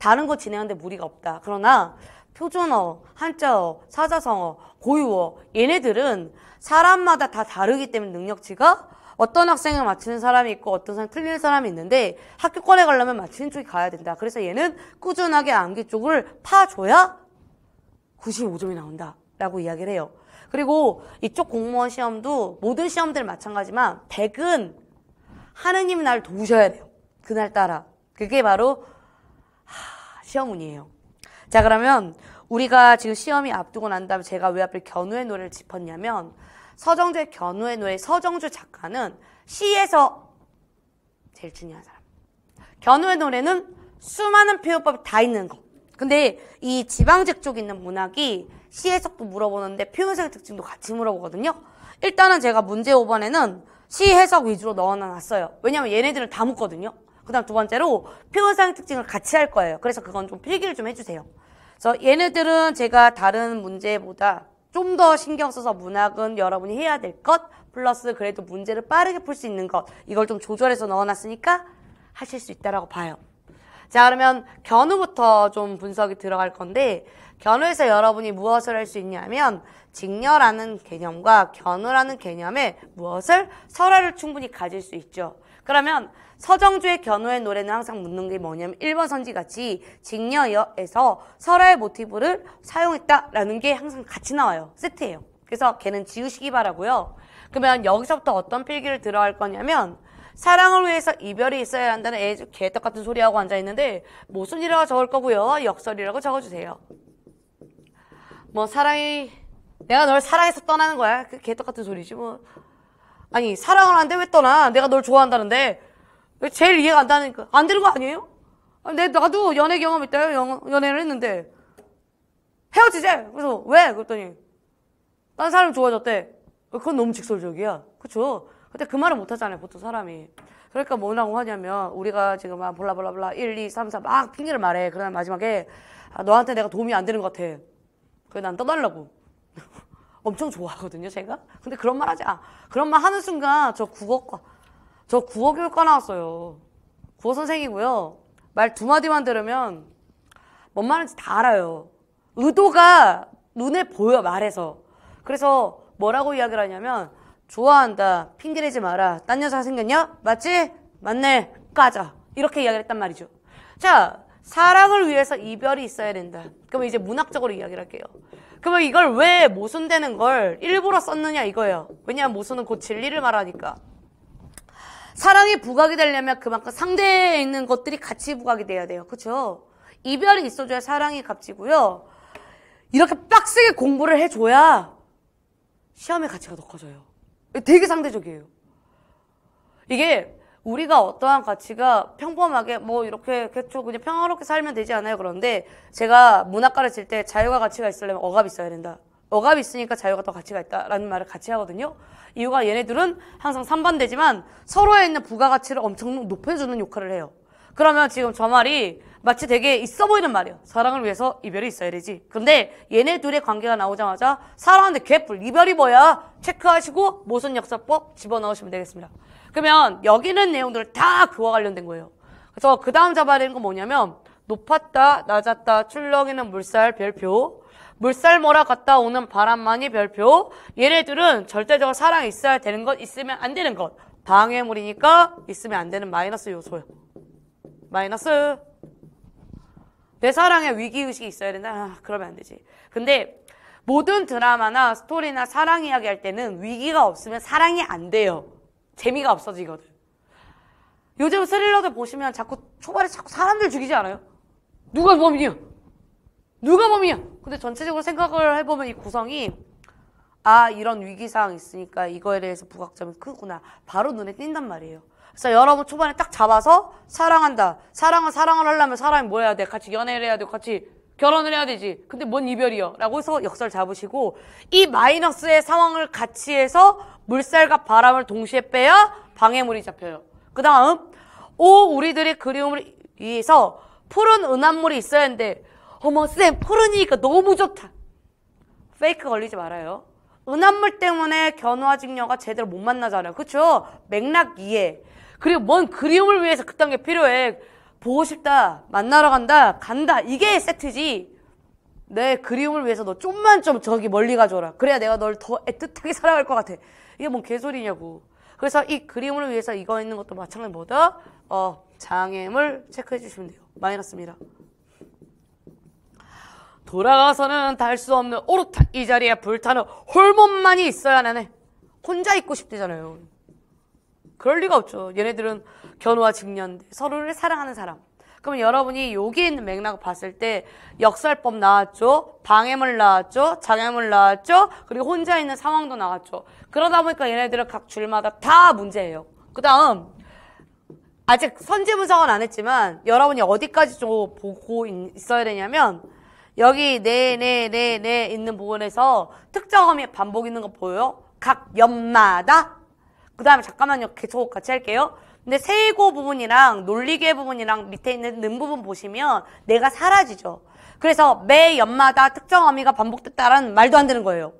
다른 거 진행하는데 무리가 없다. 그러나 표준어, 한자어, 사자성어, 고유어 얘네들은 사람마다 다 다르기 때문에 능력치가 어떤 학생을 맞히는 사람이 있고 어떤 사람이 틀리는 사람이 있는데 학교권에 가려면 맞히는 쪽이 가야 된다. 그래서 얘는 꾸준하게 암기 쪽을 파줘야 95점이 나온다. 라고 이야기를 해요. 그리고 이쪽 공무원 시험도 모든 시험들 마찬가지만 지 100은 하느님이 나 도우셔야 돼요. 그날따라. 그게 바로 하, 시험 운이에요. 자 그러면 우리가 지금 시험이 앞두고 난 다음에 제가 왜 하필 견우의 노래를 짚었냐면 서정주의 견우의 노래 서정주 작가는 시에서 제일 중요한 사람. 견우의 노래는 수많은 표현법이 다 있는 거. 근데 이 지방직 쪽에 있는 문학이 시해석도 물어보는데 표현상 의 특징도 같이 물어보거든요. 일단은 제가 문제 5번에는 시 해석 위주로 넣어놨어요. 왜냐면 얘네들은 다 묻거든요. 그 다음 두 번째로 표현상 의 특징을 같이 할 거예요. 그래서 그건 좀 필기를 좀 해주세요. 그래서 얘네들은 제가 다른 문제보다 좀 더 신경 써서 문학은 여러분이 해야 될 것, 플러스 그래도 문제를 빠르게 풀 수 있는 것, 이걸 좀 조절해서 넣어놨으니까 하실 수 있다라고 봐요. 자, 그러면 견우부터 좀 분석이 들어갈 건데, 견우에서 여러분이 무엇을 할 수 있냐면 직녀라는 개념과 견우라는 개념에 무엇을 설화를 충분히 가질 수 있죠. 그러면 서정주의 견우의 노래는 항상 묻는 게 뭐냐면 1번 선지같이 직녀에서 여 설화의 모티브를 사용했다라는 게 항상 같이 나와요. 세트예요. 그래서 걔는 지우시기 바라고요. 그러면 여기서부터 어떤 필기를 들어갈 거냐면 사랑을 위해서 이별이 있어야 한다는 애주 개떡 같은 소리하고 앉아있는데 모순이라고 적을 거고요. 역설이라고 적어주세요. 뭐 사랑이 내가 널 사랑해서 떠나는 거야. 그 개떡같은 소리지 뭐. 아니 사랑을 하는데 왜 떠나? 내가 널 좋아한다는데 왜 제일 이해가 안 되니까 안 되는 거 아니에요? 내 나도 연애 경험 있다 요 연애를 했는데 헤어지자. 그래서 왜? 그랬더니 딴 사람 좋아졌대. 그건 너무 직설적이야. 그쵸? 근데 그 말을 못 하잖아요, 보통 사람이. 그러니까 뭐라고 하냐면, 우리가 지금 막 볼라볼라볼라 1, 2, 3, 4 막 핑계를 말해. 그러다 마지막에, 아, 너한테 내가 도움이 안 되는 것 같아. 그래 난 떠달라고 엄청 좋아하거든요 제가 근데 그런 말 하지 아 그런 말 하는 순간 저 국어과 저 국어교육과 나왔어요 국어 선생이고요 말 두 마디만 들으면 뭔 말인지 다 알아요 의도가 눈에 보여 말해서 그래서 뭐라고 이야기를 하냐면 좋아한다 핑계내지 마라 딴 여자 생겼냐 맞지 맞네 까자 이렇게 이야기를 했단 말이죠 자 사랑을 위해서 이별이 있어야 된다. 그러면 이제 문학적으로 이야기를 할게요. 그러면 이걸 왜 모순되는 걸 일부러 썼느냐 이거예요. 왜냐하면 모순은 곧 진리를 말하니까. 사랑이 부각이 되려면 그만큼 상대에 있는 것들이 같이 부각이 돼야 돼요. 그렇죠? 이별이 있어줘야 사랑이 값지고요. 이렇게 빡세게 공부를 해줘야 시험의 가치가 더 커져요. 되게 상대적이에요. 이게 우리가 어떠한 가치가 평범하게 뭐 이렇게 개초 그냥 평화롭게 살면 되지 않아요 그런데 제가 문학 가르칠 때 자유가 가치가 있으려면 억압이 있어야 된다 억압이 있으니까 자유가 더 가치가 있다라는 말을 같이 하거든요 이유가 얘네들은 항상 상반되지만 서로에 있는 부가가치를 엄청 높여주는 역할을 해요 그러면 지금 저 말이 마치 되게 있어 보이는 말이에요. 사랑을 위해서 이별이 있어야 되지. 근데 얘네 둘의 관계가 나오자마자 사랑하는데 개뿔 이별이 뭐야? 체크하시고 모순 역사법 집어넣으시면 되겠습니다. 그러면 여기 있는 내용들 다 그와 관련된 거예요. 그래서 그 다음 잡아야 되는 건 뭐냐면 높았다, 낮았다, 출렁이는 물살, 별표 물살 몰아 갔다 오는 바람만이 별표 얘네들은 절대적으로 사랑이 있어야 되는 것, 있으면 안 되는 것 방해물이니까 있으면 안 되는 마이너스 요소요 마이너스 내 사랑에 위기의식이 있어야 된다? 아, 그러면 안 되지 근데 모든 드라마나 스토리나 사랑 이야기 할 때는 위기가 없으면 사랑이 안 돼요 재미가 없어지거든. 요즘 스릴러들 보시면 자꾸 초반에 자꾸 사람들 죽이지 않아요? 누가 범인이야? 누가 범인이야? 근데 전체적으로 생각을 해보면 이 구성이 아 이런 위기상황 있으니까 이거에 대해서 부각점이 크구나 바로 눈에 띈단 말이에요. 그래서 여러분 초반에 딱 잡아서 사랑한다. 사랑은 사랑을 하려면 사람이 뭐 해야 돼? 같이 연애를 해야 돼. 같이 결혼을 해야 되지. 근데 뭔 이별이여? 라고 해서 역설 잡으시고 이 마이너스의 상황을 같이 해서 물살과 바람을 동시에 빼야 방해물이 잡혀요. 그 다음 오 우리들의 그리움을 위해서 푸른 은합물이 있어야 하는데 어머 쌤 푸른이니까 너무 좋다. 페이크 걸리지 말아요. 은합물 때문에 견우와 직녀가 제대로 못 만나잖아요. 그렇죠 맥락 이해. 그리고 뭔 그리움을 위해서 그딴 게 필요해. 보고 싶다, 만나러 간다, 간다. 이게 세트지. 내 그리움을 위해서 너 좀만 좀 저기 멀리 가줘라. 그래야 내가 널 더 애틋하게 사랑할 것 같아. 이게 뭔 개소리냐고. 그래서 이그리움을 위해서 이거 있는 것도 마찬가지 뭐다? 어, 장애물 체크해 주시면 돼요. 많이너습니다 돌아가서는 달 수 없는 오롯타이 자리에 불타는 홀몸만이 있어야 하네. 혼자 있고 싶대잖아요. 그럴 리가 없죠. 얘네들은 견우와 직년, 서로를 사랑하는 사람. 그럼 여러분이 여기 있는 맥락을 봤을 때 역설법 나왔죠. 방해물 나왔죠. 장애물 나왔죠. 그리고 혼자 있는 상황도 나왔죠. 그러다 보니까 얘네들은 각 줄마다 다 문제예요. 그 다음 아직 선지 분석은 안 했지만 여러분이 어디까지 좀 보고 있어야 되냐면 여기 네네네네 네, 네, 네 있는 부분에서 특정함이 반복 있는 거 보여요? 각연마다 그 다음에 잠깐만요. 계속 같이 할게요. 근데 세고 부분이랑 놀리개 부분이랑 밑에 있는 는 부분 보시면 내가 사라지죠. 그래서 매 연마다 특정 어미가 반복됐다라는 말도 안 되는 거예요.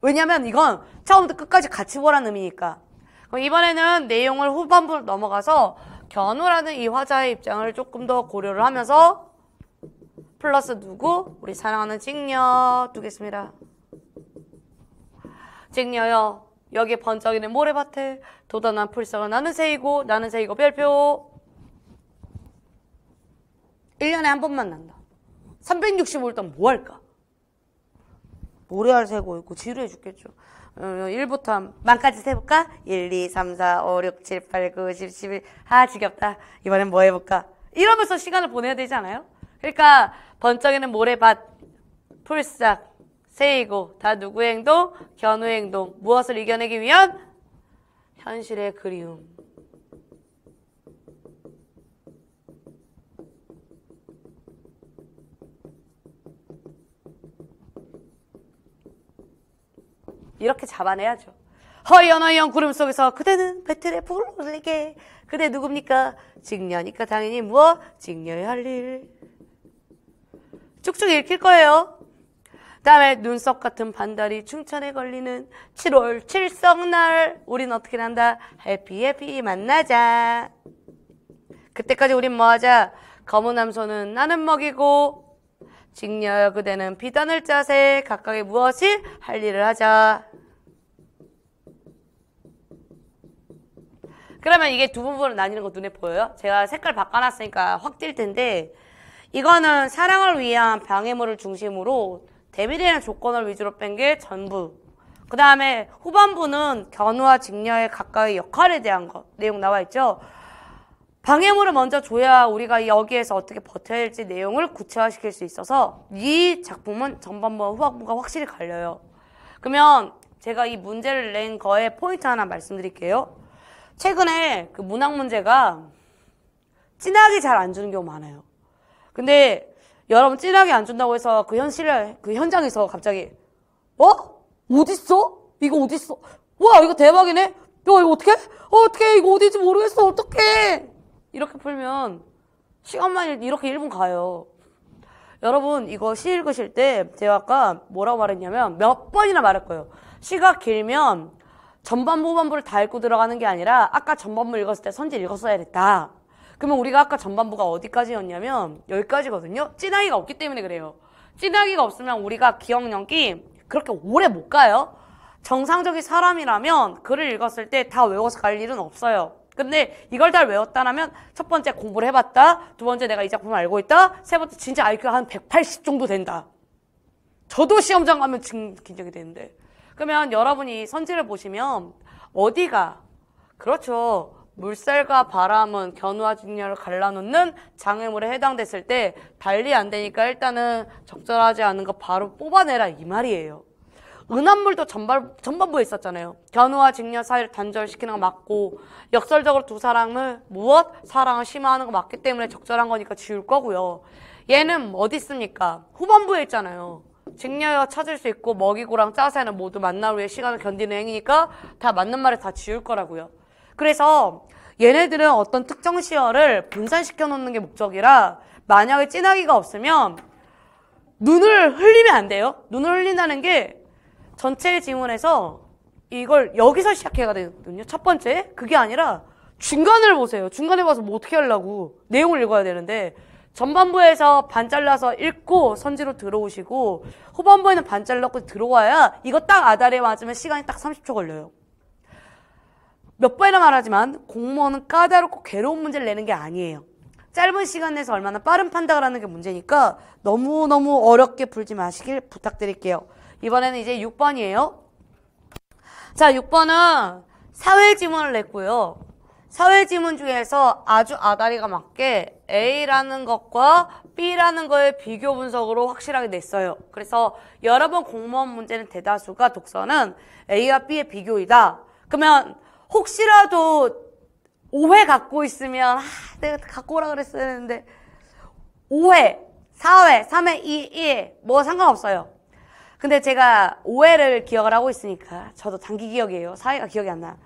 왜냐면 이건 처음부터 끝까지 같이 보라는 의미니까. 그럼 이번에는 내용을 후반부로 넘어가서 견우라는 이 화자의 입장을 조금 더 고려를 하면서 플러스 누구? 우리 사랑하는 직녀 두겠습니다. 직녀요. 여기 번쩍이는 모래밭에 도단한 풀썩은 나는 새이고 나는 새이고 별표 1년에 한 번 만난다 365일 동안 뭐 할까? 모래알 세고 있고 지루해 죽겠죠 1부터 어, 한 만까지 세볼까? 1, 2, 3, 4, 5, 6, 7, 8, 9, 10, 11 아 지겹다 이번엔 뭐 해볼까? 이러면서 시간을 보내야 되잖아요 그러니까 번쩍이는 모래밭 풀싹 세이고 다 누구의 행동? 견우의 행동. 무엇을 이겨내기 위한? 현실의 그리움. 이렇게 잡아내야죠. 허연 허연 구름 속에서 그대는 배틀에 불을 올리게. 그대 누굽니까? 직녀니까 당연히 무엇? 직녀의 할 일. 쭉쭉 읽힐 거예요. 다음에 눈썹 같은 반달이 충천에 걸리는 7월 칠성날 우린 어떻게 한다? 해피 해피 만나자. 그때까지 우린 뭐하자? 검은 암소는 나는 먹이고 직녀 그대는 비단을 짜세 각각의 무엇을할 일을 하자. 그러면 이게 두 부분으로 나뉘는 거 눈에 보여요? 제가 색깔 바꿔놨으니까 확 띌 텐데 이거는 사랑을 위한 방해물을 중심으로 대비되는 조건을 위주로 뺀 게 전부. 그 다음에 후반부는 견우와 직녀의 가까이 역할에 대한 것, 내용 나와 있죠. 방해물을 먼저 줘야 우리가 여기에서 어떻게 버텨야 할지 내용을 구체화시킬 수 있어서 이 작품은 전반부와 후반부가 확실히 갈려요. 그러면 제가 이 문제를 낸 거에 포인트 하나 말씀드릴게요. 최근에 그 문학 문제가 진하게 잘 안 주는 경우 많아요. 근데 여러분 찐하게 안 준다고 해서 그 현실 그 현장에서 갑자기 어? 어딨어? 이거 어딨어? 와 이거 대박이네. 야 이거 어떻게? 어, 어떻게 이거 어디지 모르겠어. 어떻게? 이렇게 풀면 시간만 이렇게 1분 가요. 여러분 이거 시 읽으실 때 제가 아까 뭐라고 말했냐면 몇 번이나 말할 거예요. 시가 길면 전반부 반부를다 읽고 들어가는 게 아니라 아까 전반부 읽었을 때 선지 읽었어야 했다. 그러면 우리가 아까 전반부가 어디까지였냐면 여기까지거든요. 찐나기가 없기 때문에 그래요. 찐나기가 없으면 우리가 기억력이 그렇게 오래 못 가요. 정상적인 사람이라면 글을 읽었을 때 다 외워서 갈 일은 없어요. 근데 이걸 다 외웠다라면 첫 번째 공부를 해봤다. 두 번째 내가 이 작품을 알고 있다. 세 번째 진짜 IQ가 한 180 정도 된다. 저도 시험장 가면 긴장이 되는데. 그러면 여러분이 선지를 보시면 어디가 그렇죠. 물살과 바람은 견우와 직녀를 갈라놓는 장애물에 해당됐을 때 달리 안 되니까 일단은 적절하지 않은 거 바로 뽑아내라 이 말이에요. 은한물도 전반, 전반부에 있었잖아요. 견우와 직녀 사이를 단절시키는 거 맞고 역설적으로 두 사람을 무엇? 사랑을 심화하는 거 맞기 때문에 적절한 거니까 지울 거고요. 얘는 뭐 어디 있습니까? 후반부에 있잖아요. 직녀여 찾을 수 있고 먹이고랑 짜세는 모두 만날 후에 시간을 견디는 행위니까 다 맞는 말에 다 지울 거라고요. 그래서 얘네들은 어떤 특정 시어를 분산시켜 놓는 게 목적이라 만약에 찐하기가 없으면 눈을 흘리면 안 돼요. 눈을 흘린다는 게 전체 지문에서 이걸 여기서 시작해야 되거든요. 첫 번째. 그게 아니라 중간을 보세요. 중간에 봐서 뭐 어떻게 하려고. 내용을 읽어야 되는데 전반부에서 반 잘라서 읽고 선지로 들어오시고 후반부에는 반 잘라고 들어와야 이거 딱 아다리에 맞으면 시간이 딱 30초 걸려요. 몇 번이나 말하지만 공무원은 까다롭고 괴로운 문제를 내는 게 아니에요. 짧은 시간 내에서 얼마나 빠른 판단을 하는 게 문제니까 너무너무 어렵게 풀지 마시길 부탁드릴게요. 이번에는 이제 6번이에요. 자, 6번은 사회 지문을 냈고요. 사회 지문 중에서 아주 아다리가 맞게 A라는 것과 B라는 거의 비교 분석으로 확실하게 냈어요. 그래서 여러 번 공무원 문제는 대다수가 독서는 A와 B의 비교이다. 그러면 혹시라도 오해 갖고 있으면 아, 내가 갖고 오라 그랬었는데 오해사회삼회이 1, 뭐 상관없어요. 근데 제가 오해를 기억을 하고 있으니까 저도 단기 기억이에요. 사회가 기억이 안 나.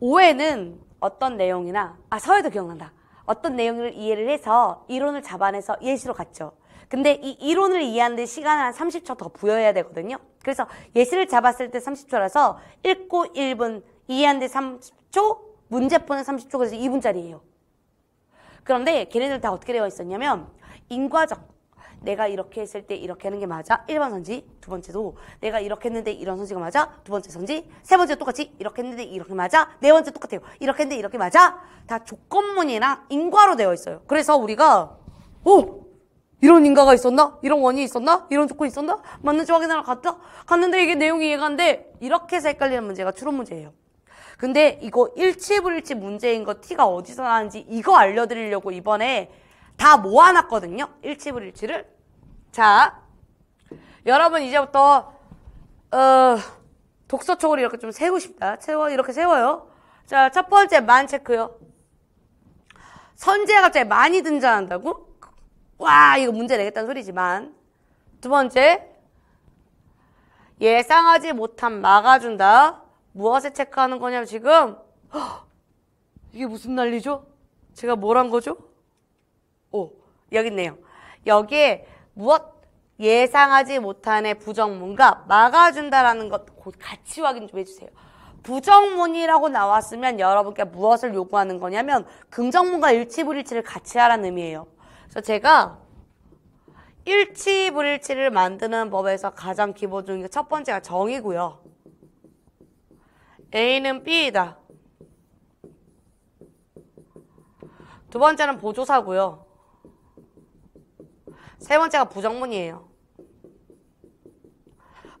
오해는 어떤 내용이나 아 사회도 기억난다. 어떤 내용을 이해를 해서 이론을 잡아내서 예시로 갔죠. 근데 이 이론을 이해하는데 시간을 한 30초 더 부여해야 되거든요. 그래서 예시를 잡았을 때 30초라서 읽고 1분 이해한데 30초, 문제 푸는 30초 그래서 2분짜리예요. 그런데 걔네들 다 어떻게 되어 있었냐면 인과적 내가 이렇게 했을 때 이렇게 하는 게 맞아 1번 선지 두 번째도 내가 이렇게 했는데 이런 선지가 맞아 두 번째 선지 세 번째 똑같이 이렇게 했는데 이렇게 맞아 네 번째 똑같아요 이렇게 했는데 이렇게 맞아 다조건문이나 인과로 되어 있어요 그래서 우리가 오 이런 인과가 있었나 이런 원이 인 있었나 이런 조건이 있었나 맞는지 확인하러 갔다 갔는데 이게 내용이 이해가 안돼 이렇게 해서 헷갈리는 문제가 추론 문제예요 근데 이거 일치불일치 문제인 거 티가 어디서 나는지 이거 알려드리려고 이번에 다 모아놨거든요. 일치불일치를. 자, 여러분 이제부터 어, 독서촉을 이렇게 좀 세우고 싶다. 세워 이렇게 세워요. 자, 첫 번째 만 체크요. 선제가 갑자기 많이 등장한다고? 와, 이거 문제 내겠다는 소리지만. 두 번째, 예상하지 못한 막아준다. 무엇에 체크하는 거냐면 지금 허, 이게 무슨 난리죠? 제가 뭘 한 거죠? 오 여기 있네요. 여기에 무엇 예상하지 못한의 부정문과 막아준다라는 것 같이 확인 좀 해주세요. 부정문이라고 나왔으면 여러분께 무엇을 요구하는 거냐면 긍정문과 일치불일치를 같이 하라는 의미예요. 그래서 제가 일치불일치를 만드는 법에서 가장 기본 중인 첫 번째가 정이고요. A는 B이다. 두 번째는 보조사고요. 세 번째가 부정문이에요.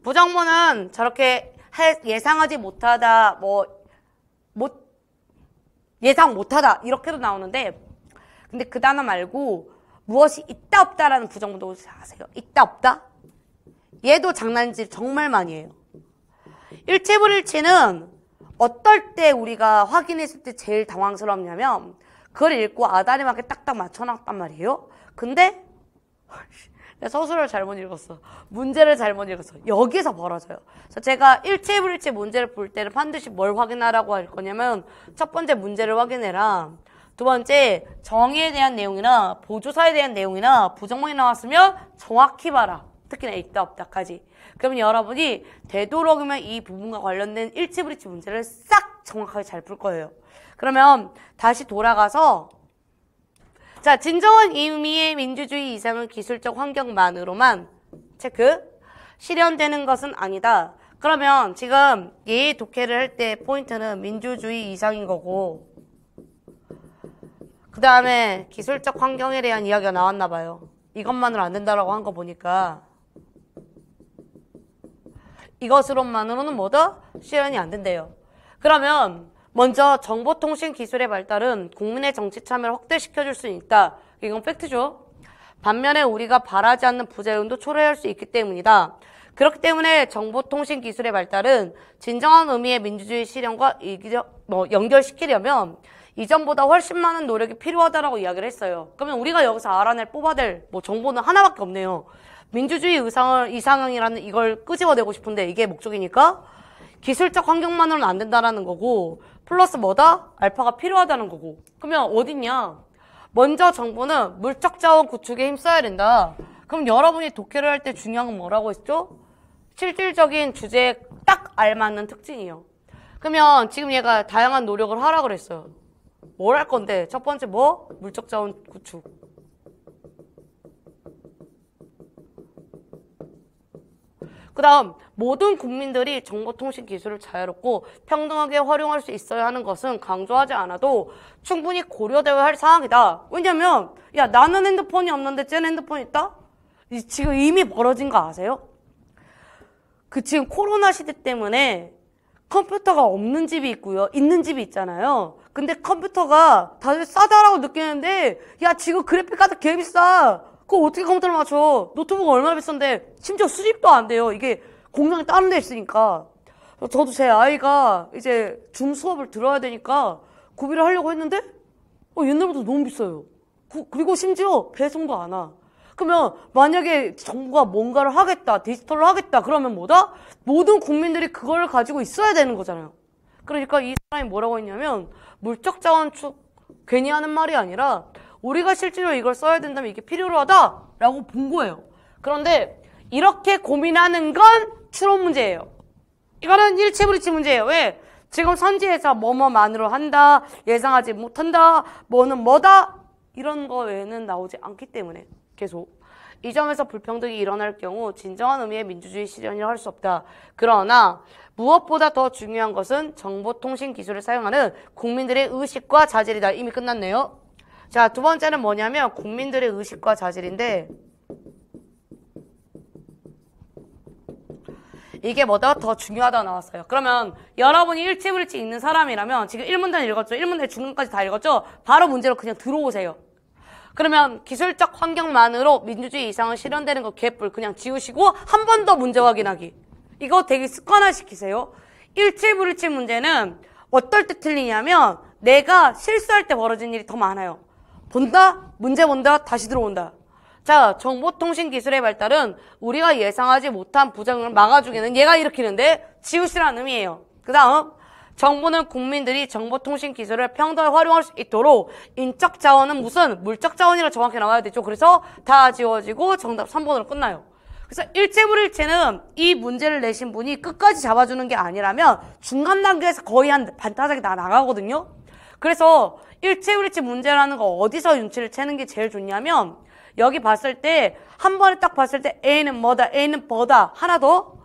부정문은 저렇게 예상하지 못하다, 뭐, 못, 예상 못하다, 이렇게도 나오는데, 근데 그 단어 말고, 무엇이 있다 없다라는 부정문도 아세요? 있다 없다? 얘도 장난질 정말 많이 해요. 일체불일치는 어떨 때 우리가 확인했을 때 제일 당황스럽냐면 그걸 읽고 아다리만게 딱딱 맞춰놨단 말이에요. 근데 내 서술을 잘못 읽었어. 문제를 잘못 읽었어. 여기서 벌어져요. 그래서 제가 일체불일체 문제를 볼 때는 반드시 뭘 확인하라고 할 거냐면 첫 번째 문제를 확인해라. 두 번째 정의에 대한 내용이나 보조사에 대한 내용이나 부정문이 나왔으면 정확히 봐라. 특히나 있다 없다까지. 그러면 여러분이 되도록이면 이 부분과 관련된 일치브리치 문제를 싹 정확하게 잘 풀 거예요. 그러면 다시 돌아가서 자 진정한 의미의 민주주의 이상은 기술적 환경만으로만 체크 실현되는 것은 아니다. 그러면 지금 예의 독해를 할 때 포인트는 민주주의 이상인 거고 그 다음에 기술적 환경에 대한 이야기가 나왔나 봐요. 이것만으로 안 된다라고 한 거 보니까 이것으로만으로는 뭐다? 실현이 안 된대요. 그러면 먼저 정보통신 기술의 발달은 국민의 정치 참여를 확대시켜줄 수 있다. 이건 팩트죠. 반면에 우리가 바라지 않는 부재용도 초래할 수 있기 때문이다. 그렇기 때문에 정보통신 기술의 발달은 진정한 의미의 민주주의 실현과 뭐 연결시키려면 이전보다 훨씬 많은 노력이 필요하다라고 이야기를 했어요. 그러면 우리가 여기서 알아낼 뽑아낼 뭐 정보는 하나밖에 없네요. 민주주의 의상을, 이상형이라는 이걸 끄집어내고 싶은데 이게 목적이니까 기술적 환경만으로는 안 된다라는 거고 플러스 뭐다? 알파가 필요하다는 거고 그러면 어딨냐? 먼저 정부는 물적 자원 구축에 힘써야 된다. 그럼 여러분이 독해를 할 때 중요한 건 뭐라고 했죠? 실질적인 주제에 딱 알맞는 특징이요. 그러면 지금 얘가 다양한 노력을 하라 그랬어요. 뭘 할 건데? 첫 번째 뭐? 물적 자원 구축. 그 다음 모든 국민들이 정보통신 기술을 자유롭고 평등하게 활용할 수 있어야 하는 것은 강조하지 않아도 충분히 고려되어야 할 사항이다. 왜냐면 야 나는 핸드폰이 없는데 쟤는 핸드폰 있다? 지금 이미 벌어진 거 아세요? 그 지금 코로나 시대 때문에 컴퓨터가 없는 집이 있고요. 있는 집이 있잖아요. 근데 컴퓨터가 다들 싸다라고 느끼는데 야 지금 그래픽카드 개 비싸. 그거 어떻게 컴퓨터를 맞춰? 노트북은 얼마나 비싼데 심지어 수집도 안 돼요. 이게 공장이 다른 데 있으니까. 저도 제 아이가 이제 줌 수업을 들어야 되니까 구비를 하려고 했는데 어, 옛날부터 너무 비싸요. 구, 그리고 심지어 배송도 안 와. 그러면 만약에 정부가 뭔가를 하겠다, 디지털로 하겠다 그러면 뭐다? 모든 국민들이 그걸 가지고 있어야 되는 거잖아요. 그러니까 이 사람이 뭐라고 했냐면 물적 자원 축 괜히 하는 말이 아니라 우리가 실제로 이걸 써야 된다면 이게 필요하다라고 본 거예요. 그런데 이렇게 고민하는 건 추론 문제예요. 이거는 일체브리치 문제예요. 왜? 지금 선지에서 뭐뭐만으로 한다, 예상하지 못한다, 뭐는 뭐다 이런 거 외에는 나오지 않기 때문에 계속 이 점에서 불평등이 일어날 경우 진정한 의미의 민주주의 실현이라 할 수 없다. 그러나 무엇보다 더 중요한 것은 정보통신 기술을 사용하는 국민들의 의식과 자질이다. 이미 끝났네요. 자, 두 번째는 뭐냐면 국민들의 의식과 자질인데 이게 뭐다? 더 중요하다 나왔어요. 그러면 여러분이 일치불일치 있는 사람이라면 지금 1문단 읽었죠? 1문단 중간까지 다 읽었죠? 바로 문제로 그냥 들어오세요. 그러면 기술적 환경만으로 민주주의 이상은 실현되는 거 개뿔 그냥 지우시고 한 번 더 문제 확인하기. 이거 되게 습관화시키세요. 일치불일치 문제는 어떨 때 틀리냐면 내가 실수할 때 벌어진 일이 더 많아요. 본다? 문제 본다? 다시 들어온다. 자, 정보통신 기술의 발달은 우리가 예상하지 못한 부정을 막아주기는 얘가 일으키는데 지우시라는 의미예요. 그 다음, 정부는 국민들이 정보통신 기술을 평등하게 활용할 수 있도록 인적 자원은 무슨 물적 자원이라 정확히 나와야 되죠. 그래서 다 지워지고 정답 3번으로 끝나요. 그래서 일체불일체는 이 문제를 내신 분이 끝까지 잡아주는 게 아니라면 중간 단계에서 거의 한 반타작이 다 나가거든요. 그래서 일치우리치 문제라는 거 어디서 눈치를 채는 게 제일 좋냐면 여기 봤을 때 한 번에 딱 봤을 때 A는 뭐다 A는 뭐다 하나 더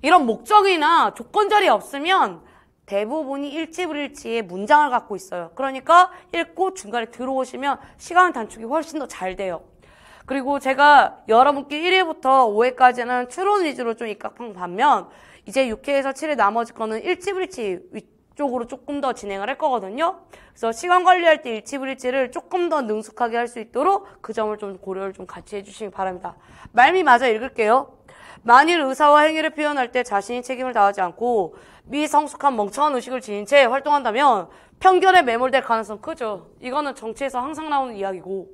이런 목적이나 조건절이 없으면 대부분이 일치불일치의 문장을 갖고 있어요. 그러니까 읽고 중간에 들어오시면 시간 단축이 훨씬 더 잘 돼요. 그리고 제가 여러분께 1회부터 5회까지는 추론 위주로 좀 입각한 반면 이제 6회에서 7회 나머지 거는 일치불치 쪽으로 조금 더 진행을 할 거거든요. 그래서 시간 관리할 때 일치불일치를 조금 더 능숙하게 할 수 있도록 그 점을 좀 고려를 좀 같이 해주시기 바랍니다. 말미마저 읽을게요. 만일 의사와 행위를 표현할 때 자신이 책임을 다하지 않고 미성숙한 멍청한 의식을 지닌 채 활동한다면 편견에 매몰될 가능성 크죠. 이거는 정치에서 항상 나오는 이야기고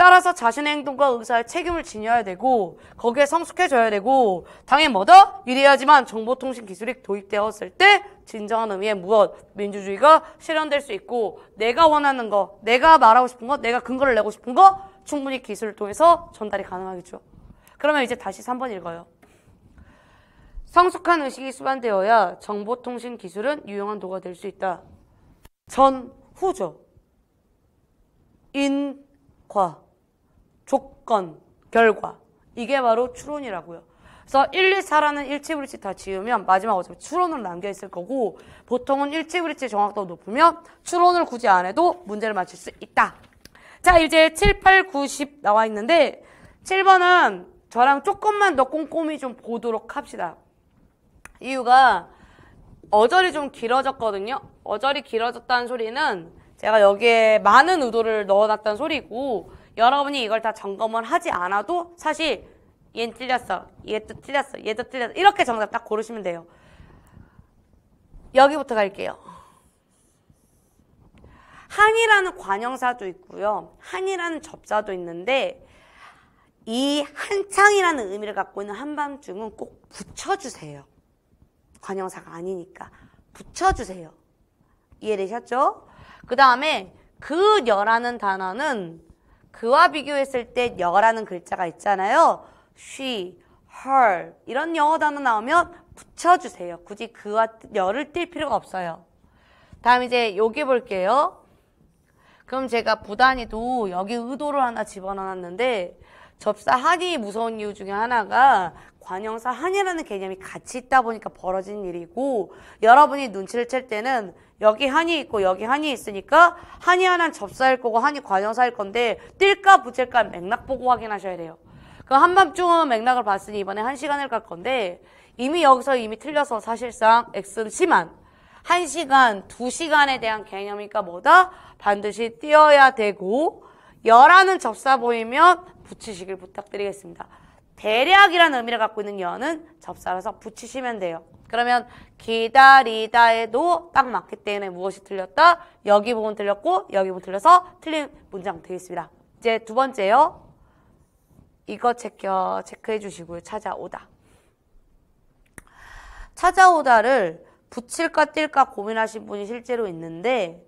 따라서 자신의 행동과 의사에 책임을 지녀야 되고 거기에 성숙해져야 되고 당연히 뭐다? 이래야지만 정보통신 기술이 도입되었을 때 진정한 의미의 무엇 민주주의가 실현될 수 있고 내가 원하는 거 내가 말하고 싶은 거 내가 근거를 내고 싶은 거 충분히 기술을 통해서 전달이 가능하겠죠 그러면 이제 다시 3번 읽어요 성숙한 의식이 수반되어야 정보통신 기술은 유용한 도가될 수 있다 전 후죠 인과 조건, 결과 이게 바로 추론이라고요. 그래서 1, 2, 4라는 일치브릿지 다 지으면 마지막 어차피 추론으로 남겨있을 거고 보통은 일치브릿지 정확도가 높으면 추론을 굳이 안 해도 문제를 맞출 수 있다. 자 이제 7, 8, 9, 10 나와 있는데 7번은 저랑 조금만 더 꼼꼼히 좀 보도록 합시다. 이유가 어절이 좀 길어졌거든요. 어절이 길어졌다는 소리는 제가 여기에 많은 의도를 넣어놨다는 소리고 여러분이 이걸 다 점검을 하지 않아도 사실 얘는 틀렸어, 얘도 틀렸어, 얘도 틀렸어 이렇게 정답 딱 고르시면 돼요. 여기부터 갈게요. 한이라는 관형사도 있고요. 한이라는 접사도 있는데 이 한창이라는 의미를 갖고 있는 한밤중은 꼭 붙여주세요. 관형사가 아니니까 붙여주세요. 이해되셨죠? 그 다음에 그녀라는 단어는 그와 비교했을 때 여라는 글자가 있잖아요. she, her 이런 영어 단어 나오면 붙여주세요. 굳이 그와 열을 띌 필요가 없어요. 다음 이제 여기 볼게요. 그럼 제가 부단히도 여기 의도를 하나 집어넣었는데 접사하기 무서운 이유 중에 하나가 관형사 한이라는 개념이 같이 있다 보니까 벌어진 일이고 여러분이 눈치를 챌 때는 여기 한이 있고 여기 한이 있으니까 한이 하나는 접사일 거고 한이 관형사일 건데 뛸까 붙일까 맥락 보고 확인하셔야 돼요. 그 한밤중은 맥락을 봤으니 이번에 한 시간을 갈 건데 이미 여기서 이미 틀려서 사실상 X는 심한 한시간두시간에 대한 개념이니까 뭐다? 반드시 띄어야 되고 열하는 접사 보이면 붙이시길 부탁드리겠습니다. 대략이라는 의미를 갖고 있는 여는 접사라서 붙이시면 돼요. 그러면 기다리다에도 딱 맞기 때문에 무엇이 틀렸다? 여기 부분 틀렸고 여기 부분 틀려서 틀린 문장 되겠습니다. 이제 두 번째요. 이거 체크, 체크해 주시고요. 찾아오다. 찾아오다를 붙일까 뛸까 고민하신 분이 실제로 있는데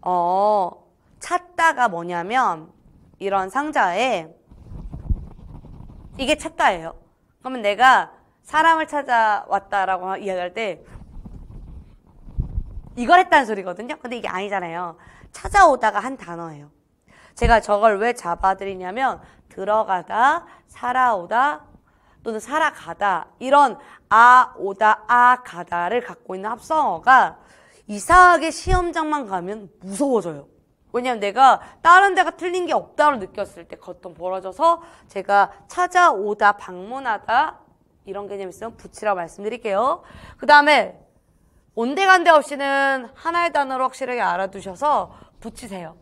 어, 찾다가 뭐냐면 이런 상자에 이게 찾다예요. 그러면 내가 사람을 찾아왔다라고 이야기할 때 이걸 했다는 소리거든요. 근데 이게 아니잖아요. 찾아오다가 한 단어예요. 제가 저걸 왜 잡아드리냐면 들어가다, 살아오다, 또는 살아가다 이런 아, 오다, 아, 가다를 갖고 있는 합성어가 이상하게 시험장만 가면 무서워져요. 왜냐면 내가 다른 데가 틀린 게 없다고 느꼈을 때 거통 벌어져서 제가 찾아오다, 방문하다 이런 개념 있으면 붙이라고 말씀드릴게요. 그 다음에 온데간데 없이는 하나의 단어로 확실하게 알아두셔서 붙이세요.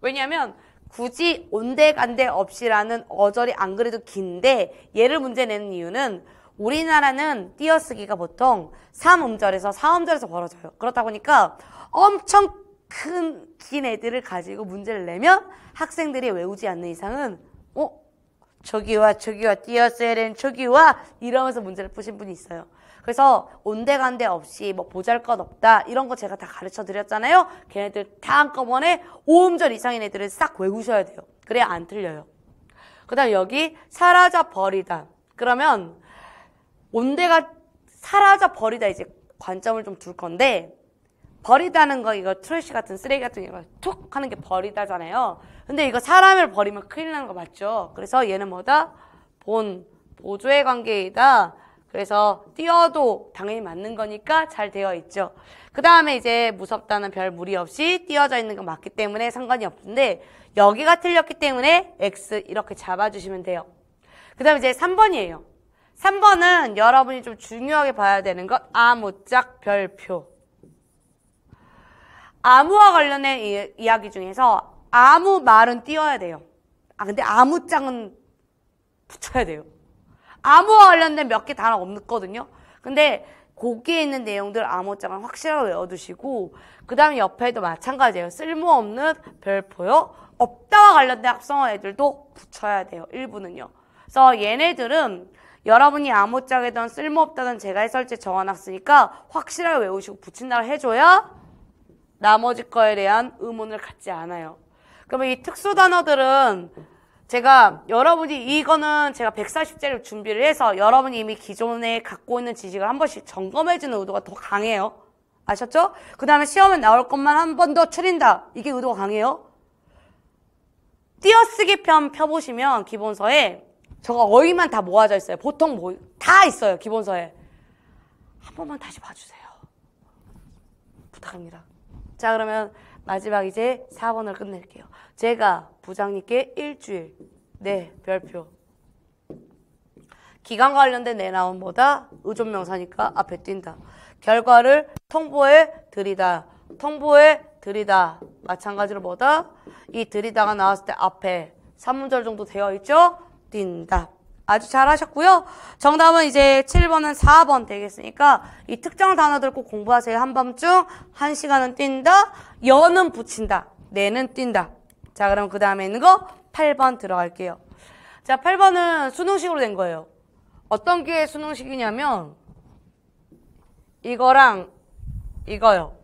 왜냐면 하 굳이 온데간데 없이라는 어절이 안 그래도 긴데 얘를 문제 내는 이유는 우리나라는 띄어쓰기가 보통 3음절에서 4음절에서 벌어져요. 그렇다 보니까 엄청 큰, 긴 애들을 가지고 문제를 내면 학생들이 외우지 않는 이상은, 어? 저기와 저기와 띄어야 되는 저기와 이러면서 문제를 푸신 분이 있어요. 그래서 온데간데 없이 뭐 보잘 것 없다 이런 거 제가 다 가르쳐 드렸잖아요. 걔네들 다 한꺼번에 5음절 이상인 애들을 싹 외우셔야 돼요. 그래야 안 틀려요. 그 다음 여기 사라져 버리다. 그러면 온데가 사라져 버리다 이제 관점을 좀 둘 건데 버리다는 거 이거 트래시 같은 쓰레기 같은 이거 툭 하는 게 버리다잖아요. 근데 이거 사람을 버리면 큰일 나는 거 맞죠? 그래서 얘는 뭐다? 본 보조의 관계이다. 그래서 뛰어도 당연히 맞는 거니까 잘 되어 있죠. 그 다음에 이제 무섭다는 별 무리 없이 뛰어져 있는 거 맞기 때문에 상관이 없는데 여기가 틀렸기 때문에 X 이렇게 잡아주시면 돼요. 그 다음에 이제 3번이에요. 3번은 여러분이 좀 중요하게 봐야 되는 것 아무짝 별표. 암호와 관련된 이, 야기 중에서 아무 말은 띄어야 돼요. 아, 근데 아무장은 붙여야 돼요. 암호와 관련된 몇 개 단어 없거든요. 근데 거기에 있는 내용들 암호장은 확실하게 외워두시고 그 다음에 옆에도 마찬가지예요. 쓸모없는 별표요. 없다와 관련된 합성어 애들도 붙여야 돼요. 일부는요. 그래서 얘네들은 여러분이 암호장에던 쓸모없다던 제가 해설지 적어놨으니까 확실하게 외우시고 붙인다고 해줘야 나머지 거에 대한 의문을 갖지 않아요. 그러면 이 특수 단어들은 제가 여러분이 이거는 제가 140제를 준비를 해서 여러분이 이미 기존에 갖고 있는 지식을 한 번씩 점검해주는 의도가 더 강해요. 아셨죠? 그 다음에 시험에 나올 것만 한 번 더 추린다. 이게 의도가 강해요. 띄어쓰기 편 펴보시면 기본서에 저거 어휘만 다 모아져 있어요. 보통 뭐, 다 있어요. 기본서에. 한 번만 다시 봐주세요. 부탁합니다. 자 그러면 마지막 이제 4번을 끝낼게요. 제가 부장님께 일주일 네 별표 기간 관련된 내나온 보다 의존명사니까 앞에 띈다. 결과를 통보해 드리다. 통보해 드리다. 마찬가지로 뭐다? 이 드리다가 나왔을 때 앞에 3문절 정도 되어 있죠? 띈다. 아주 잘하셨고요. 정답은 이제 7번은 4번 되겠으니까 이 특정 단어들 꼭 공부하세요. 한밤중, 1 시간은 뛴다, 여는 붙인다, 내는 뛴다. 자, 그럼 그 다음에 있는 거 8번 들어갈게요. 자, 8번은 수능식으로 된 거예요. 어떤 게 수능식이냐면 이거랑 이거요.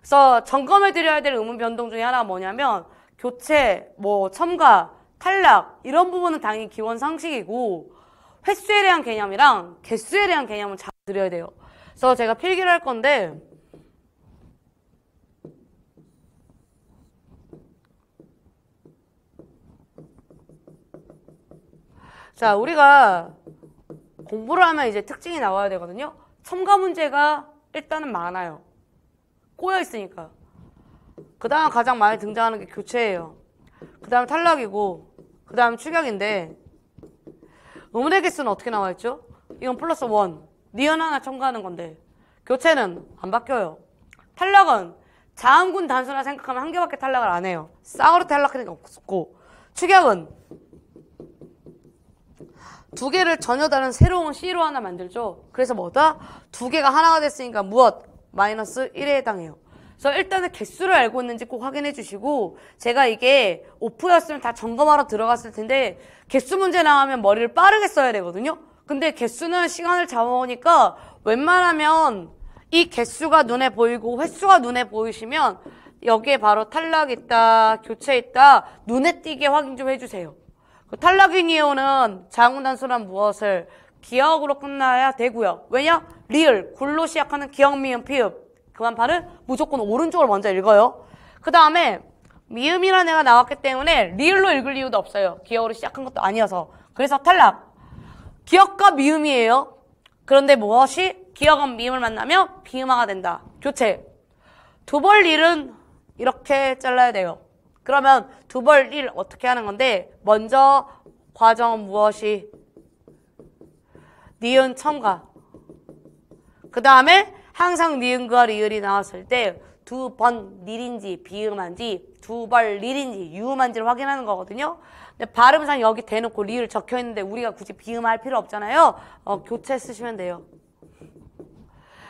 그래서 점검해 드려야 될 의문 변동 중에 하나가 뭐냐면 교체, 뭐 첨가, 탈락 이런 부분은 당연히 기원 상식이고 횟수에 대한 개념이랑 개수에 대한 개념을잘 드려야 돼요. 그래서 제가 필기를 할 건데 자, 우리가 공부를 하면 이제 특징이 나와야 되거든요. 첨가 문제가 일단은 많아요. 꼬여 있으니까. 그 다음 가장 많이 등장하는 게 교체예요. 그 다음 탈락이고, 그 다음 출격인데 음의 개수는 어떻게 나와있죠? 이건 플러스 원 니은 하나 첨가하는 건데 교체는 안 바뀌어요 탈락은 자음군 단순화 생각하면 한 개밖에 탈락을 안 해요 싸우러 탈락하는 게 없고 추격은 두 개를 전혀 다른 새로운 C로 하나 만들죠 그래서 뭐다? 두 개가 하나가 됐으니까 무엇? 마이너스 1에 해당해요 그래서 일단은 개수를 알고 있는지 꼭 확인해 주시고 제가 이게 오프였으면 다 점검하러 들어갔을 텐데 개수 문제 나오면 머리를 빠르게 써야 되거든요. 근데 개수는 시간을 잡아오니까 웬만하면 이 개수가 눈에 보이고 횟수가 눈에 보이시면 여기에 바로 탈락 있다, 교체 했다 눈에 띄게 확인 좀 해주세요. 그 탈락인 이유는 자웅단수란 무엇을 기억으로 끝나야 되고요. 왜냐? 리을, 굴로 시작하는 기억, 미음, 피읍 그만팔은 무조건 오른쪽을 먼저 읽어요. 그 다음에 미음이라는 애가 나왔기 때문에 리을로 읽을 이유도 없어요. 기억으로 시작한 것도 아니어서. 그래서 탈락. 기억과 미음이에요. 그런데 무엇이 기억은 미음을 만나면 비음화가 된다. 교체. 두벌 일은 이렇게 잘라야 돼요. 그러면 두벌일 어떻게 하는 건데 먼저 과정은 무엇이 니은 첨가. 그 다음에 항상 니은과 리을이 나왔을 때 두 번 니린지 비음한지 두번 리린지 유음한지를 확인하는 거거든요. 근데 발음상 여기 대놓고 리을 적혀 있는데 우리가 굳이 비음할 필요 없잖아요. 어, 교체 쓰시면 돼요.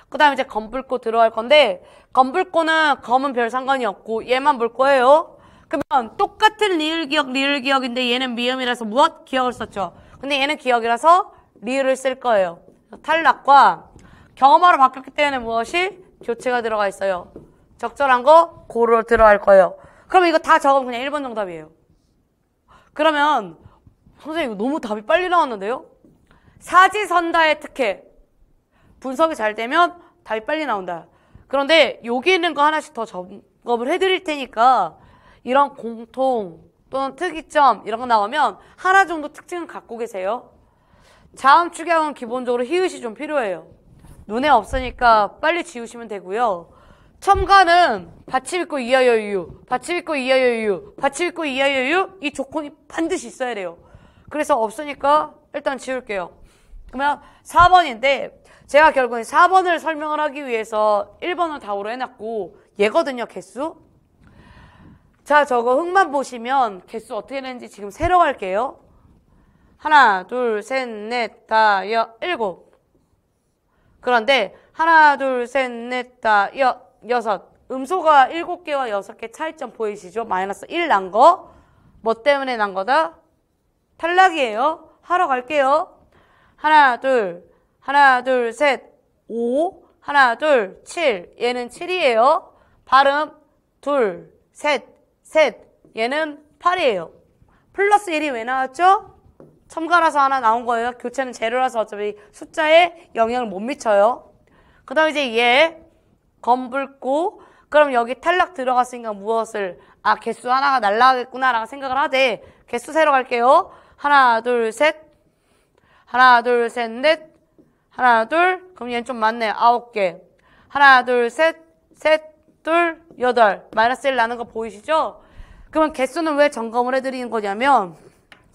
그 다음에 이제 검불고 들어갈 건데 검불고는 검은 별 상관이 없고 얘만 볼 거예요. 그러면 똑같은 리을 기억, 리을 기억인데 얘는 미음이라서 무엇? 기억을 썼죠. 근데 얘는 기억이라서 리을을 쓸 거예요. 탈락과 경험하러 바뀌었기 때문에 무엇이 교체가 들어가 있어요. 적절한 거 고로 들어갈 거예요. 그러면 이거 다 적으면 그냥 1번 정답이에요. 그러면 선생님 이거 너무 답이 빨리 나왔는데요? 사지선다의 특혜. 분석이 잘 되면 답이 빨리 나온다. 그런데 여기 있는 거 하나씩 더 점검을 해드릴 테니까 이런 공통 또는 특이점 이런 거 나오면 하나 정도 특징을 갖고 계세요. 자음 축약은 기본적으로 히읗이 좀 필요해요. 눈에 없으니까 빨리 지우시면 되고요. 첨가는 받침있고 이하여유, 받침있고 이하여유, 받침있고 이하여유 이 조건이 반드시 있어야 돼요. 그래서 없으니까 일단 지울게요. 그러면 4번인데 제가 결국엔 4번을 설명을 하기 위해서 1번을 다으로 해놨고 얘거든요, 개수. 자, 저거 흙만 보시면 개수 어떻게 되는지 지금 새로 갈게요. 하나, 둘, 셋, 넷, 다, 여, 일곱. 그런데 하나, 둘, 셋, 넷, 다, 여, 섯 음소가 일곱 개와 여섯 개 차이점 보이시죠? 마이너스 1난 거. 뭐 때문에 난 거다? 탈락이에요. 하러 갈게요. 하나, 둘, 하나, 둘, 셋, 오. 하나, 둘, 칠. 얘는 칠이에요. 발음, 둘, 셋, 셋. 얘는 팔이에요 플러스 1이 왜 나왔죠? 첨가라서 하나 나온 거예요. 교체는 재료라서 어차피 숫자에 영향을 못 미쳐요. 그 다음 이제 얘 검붉고 그럼 여기 탈락 들어갔으니까 무엇을 아 개수 하나가 날라가겠구나 라고 생각을 하되 개수 세로 갈게요. 하나 둘 셋 하나 둘 셋 넷 하나 둘 그럼 얘는 좀 많네 아홉 개 하나 둘 셋 셋 둘 여덟 마이너스 1 나는 거 보이시죠? 그러면 개수는 왜 점검을 해드리는 거냐면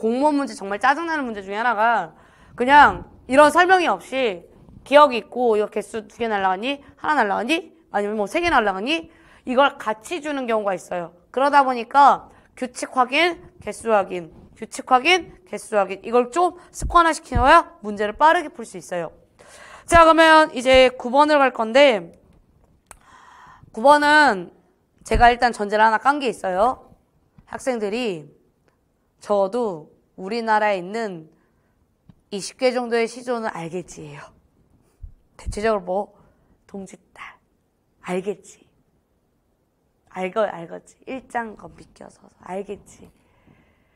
공무원 문제 정말 짜증나는 문제 중에 하나가 그냥 이런 설명이 없이 기억이 있고 이거 개수 두 개 날라가니 하나 날라가니 아니면 뭐 세 개 날라가니 이걸 같이 주는 경우가 있어요. 그러다 보니까 규칙 확인, 개수 확인, 규칙 확인, 개수 확인 이걸 좀 습관화 시켜야 문제를 빠르게 풀 수 있어요. 자 그러면 이제 9번을 갈 건데 9번은 제가 일단 전제를 하나 깐 게 있어요. 학생들이 저도 우리나라에 있는 20개 정도의 시조는 알겠지예요. 대체적으로 뭐 동짓달 알겠지. 알걸 알겠지. 일장건 비껴서 알겠지.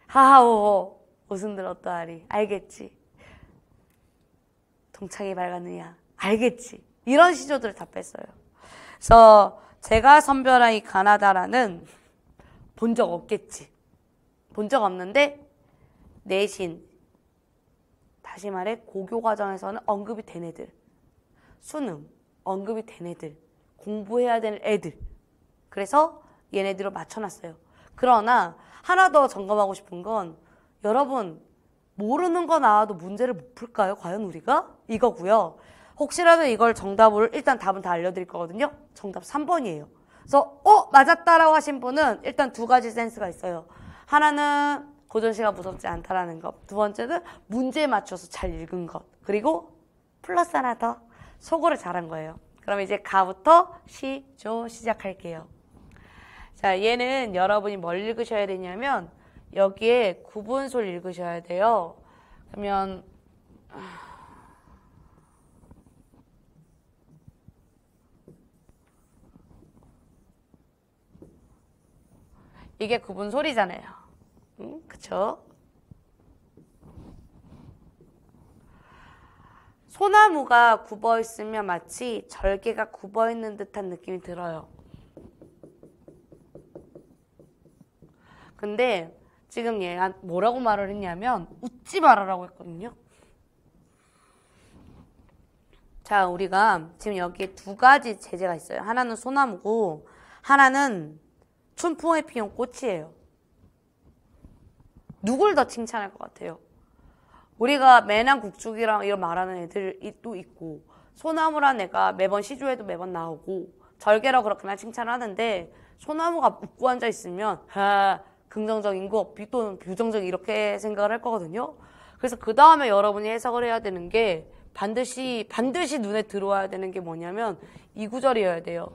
하하오호 웃음들 어떠하리 알겠지. 동창이 밝았느냐 알겠지. 이런 시조들을 다 뺐어요. 그래서 제가 선별한 이 가나다라는 본 적 없겠지. 본적 없는데 내신 다시 말해 고교 과정에서는 언급이 된 애들 수능 언급이 된 애들 공부해야 되는 애들 그래서 얘네들을 맞춰놨어요 그러나 하나 더 점검하고 싶은 건 여러분 모르는 거 나와도 문제를 못 풀까요? 과연 우리가? 이거고요 혹시라도 이걸 정답을 일단 답은 다 알려드릴 거거든요 정답 3번이에요 그래서 어? 맞았다라고 하신 분은 일단 두 가지 센스가 있어요 하나는 고전시가 무섭지 않다라는 것. 두 번째는 문제에 맞춰서 잘 읽은 것. 그리고 플러스 하나 더 속어를 잘한 거예요. 그럼 이제 가부터 시, 조 시작할게요. 자, 얘는 여러분이 뭘 읽으셔야 되냐면 여기에 구분소 읽으셔야 돼요. 그러면 아, 이게 그분 소리잖아요. 응? 그쵸? 소나무가 굽어 있으면 마치 절개가 굽어 있는 듯한 느낌이 들어요. 근데 지금 얘가 아, 뭐라고 말을 했냐면 웃지 말아라고 했거든요. 자, 우리가 지금 여기에 두 가지 제재가 있어요. 하나는 소나무고 하나는 춘풍에 피운 꽃이에요. 누굴 더 칭찬할 것 같아요? 우리가 매난 국죽이랑 이런 말하는 애들도 있고 소나무란 애가 매번 시조에도 매번 나오고 절개라 그렇게나 칭찬하는데 소나무가 웃고 앉아 있으면 하, 긍정적인 거 또는 부정적 인 이렇게 생각을 할 거거든요. 그래서 그 다음에 여러분이 해석을 해야 되는 게 반드시 반드시 눈에 들어와야 되는 게 뭐냐면 이 구절이어야 돼요.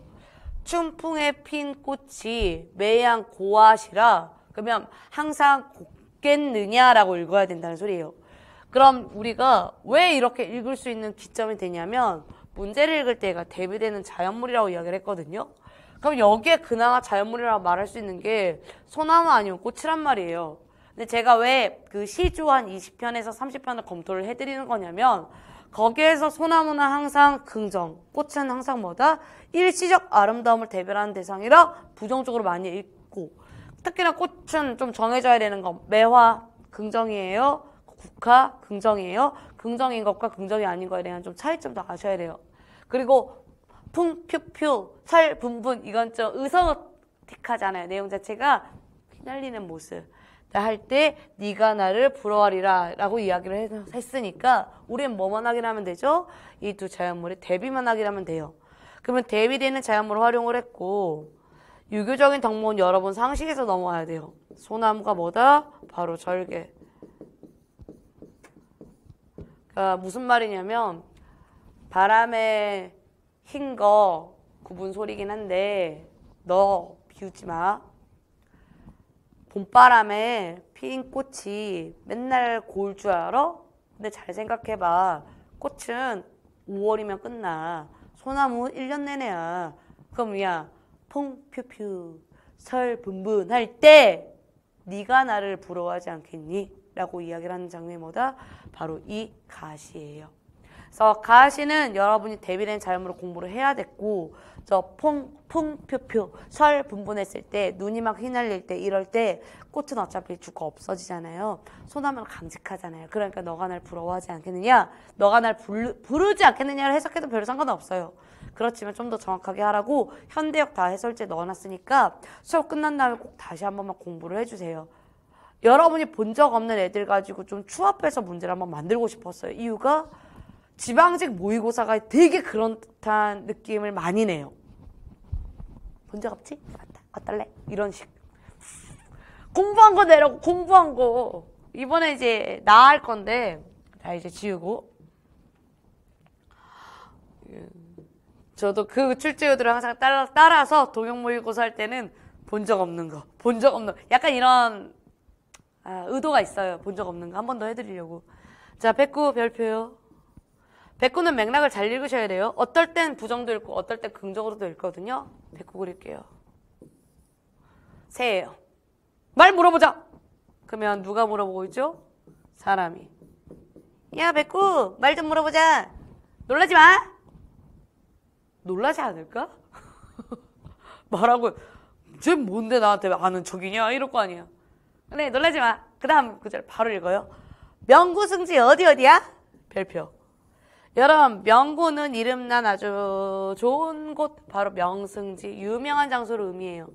춘풍에 핀 꽃이 매양 고아시라 그러면 항상 곱겠느냐라고 읽어야 된다는 소리예요. 그럼 우리가 왜 이렇게 읽을 수 있는 기점이 되냐면 문제를 읽을 때가 대비되는 자연물이라고 이야기를 했거든요. 그럼 여기에 그나마 자연물이라고 말할 수 있는 게 소나무 아니면 꽃이란 말이에요. 근데 제가 왜 그 시조 한 20편에서 30편을 검토를 해드리는 거냐면 거기에서 소나무는 항상 긍정, 꽃은 항상 뭐다? 일시적 아름다움을 대변하는 대상이라 부정적으로 많이 읽고 특히나 꽃은 좀 정해져야 되는 건 매화, 긍정이에요. 국화, 긍정이에요. 긍정인 것과 긍정이 아닌 것에 대한 좀 차이점도 아셔야 돼요. 그리고 풍, 퓨, 퓨, 살, 분분 이건 좀 의성틱하잖아요. 내용 자체가 휘날리는 모습. 할때 네가 나를 부러워하리라 라고 이야기를 했으니까 우린 뭐만 하긴 하면 되죠? 이 두 자연물의 대비만 하긴 하면 돼요. 그러면 대비되는 자연물을 활용을 했고 유교적인 덕목은 여러분 상식에서 넘어와야 돼요. 소나무가 뭐다? 바로 절개. 그러니까 무슨 말이냐면 바람에 흰거 구분 소리긴 한데 너 비웃지 마. 봄바람에 핀 꽃이 맨날 고울 줄 알아? 근데 잘 생각해봐. 꽃은 5월이면 끝나. 소나무 1년 내내야. 그럼 야, 풍퓨퓨 설 분분할 때 네가 나를 부러워하지 않겠니? 라고 이야기를 하는 장면보다 바로 이 가시예요. 그래서 가시는 여러분이 대비된 자연으로 공부를 해야 됐고 저 퐁, 퐁, 퓨, 퓨, 설 분분했을 때 눈이 막 휘날릴 때 이럴 때 꽃은 어차피 죽고 없어지잖아요. 소나무는 강직하잖아요. 그러니까 너가 날 부러워하지 않겠느냐? 너가 날 부르, 부르지 않겠느냐를 해석해도 별로 상관없어요. 그렇지만 좀 더 정확하게 하라고 현대역 다 해설제 넣어놨으니까 수업 끝난 다음에 꼭 다시 한 번만 공부를 해주세요. 여러분이 본 적 없는 애들 가지고 좀 추합해서 문제를 한번 만들고 싶었어요. 이유가 지방직 모의고사가 되게 그렇 듯한 느낌을 많이 내요. 본 적 없지? 왔다, 왔달래? 이런 식. 공부한 거 내라고, 공부한 거. 이번에 이제 나 할 건데, 다 이제 지우고. 저도 그 출제요들을 항상 따라, 따라서 동영 모의고사 할 때는 본 적 없는 거, 본 적 없는 거. 약간 이런 아, 의도가 있어요. 본 적 없는 거. 한 번 더 해드리려고. 자, 백구 별표요. 백구는 맥락을 잘 읽으셔야 돼요. 어떨 땐 부정도 읽고 어떨 땐 긍정으로도 읽거든요. 백구 그릴게요. 새예요. 말 물어보자. 그러면 누가 물어보고 있죠? 사람이. 야 백구 말 좀 물어보자. 놀라지 마. 놀라지 않을까? 말하고 쟤 뭔데 나한테 아는 척이냐 이럴 거 아니야. 근데 놀라지 마. 그 다음 구절 바로 읽어요. 명구승지 어디 어디야? 별표. 여러분 명구는 이름난 아주 좋은 곳 바로 명승지 유명한 장소를 의미해요.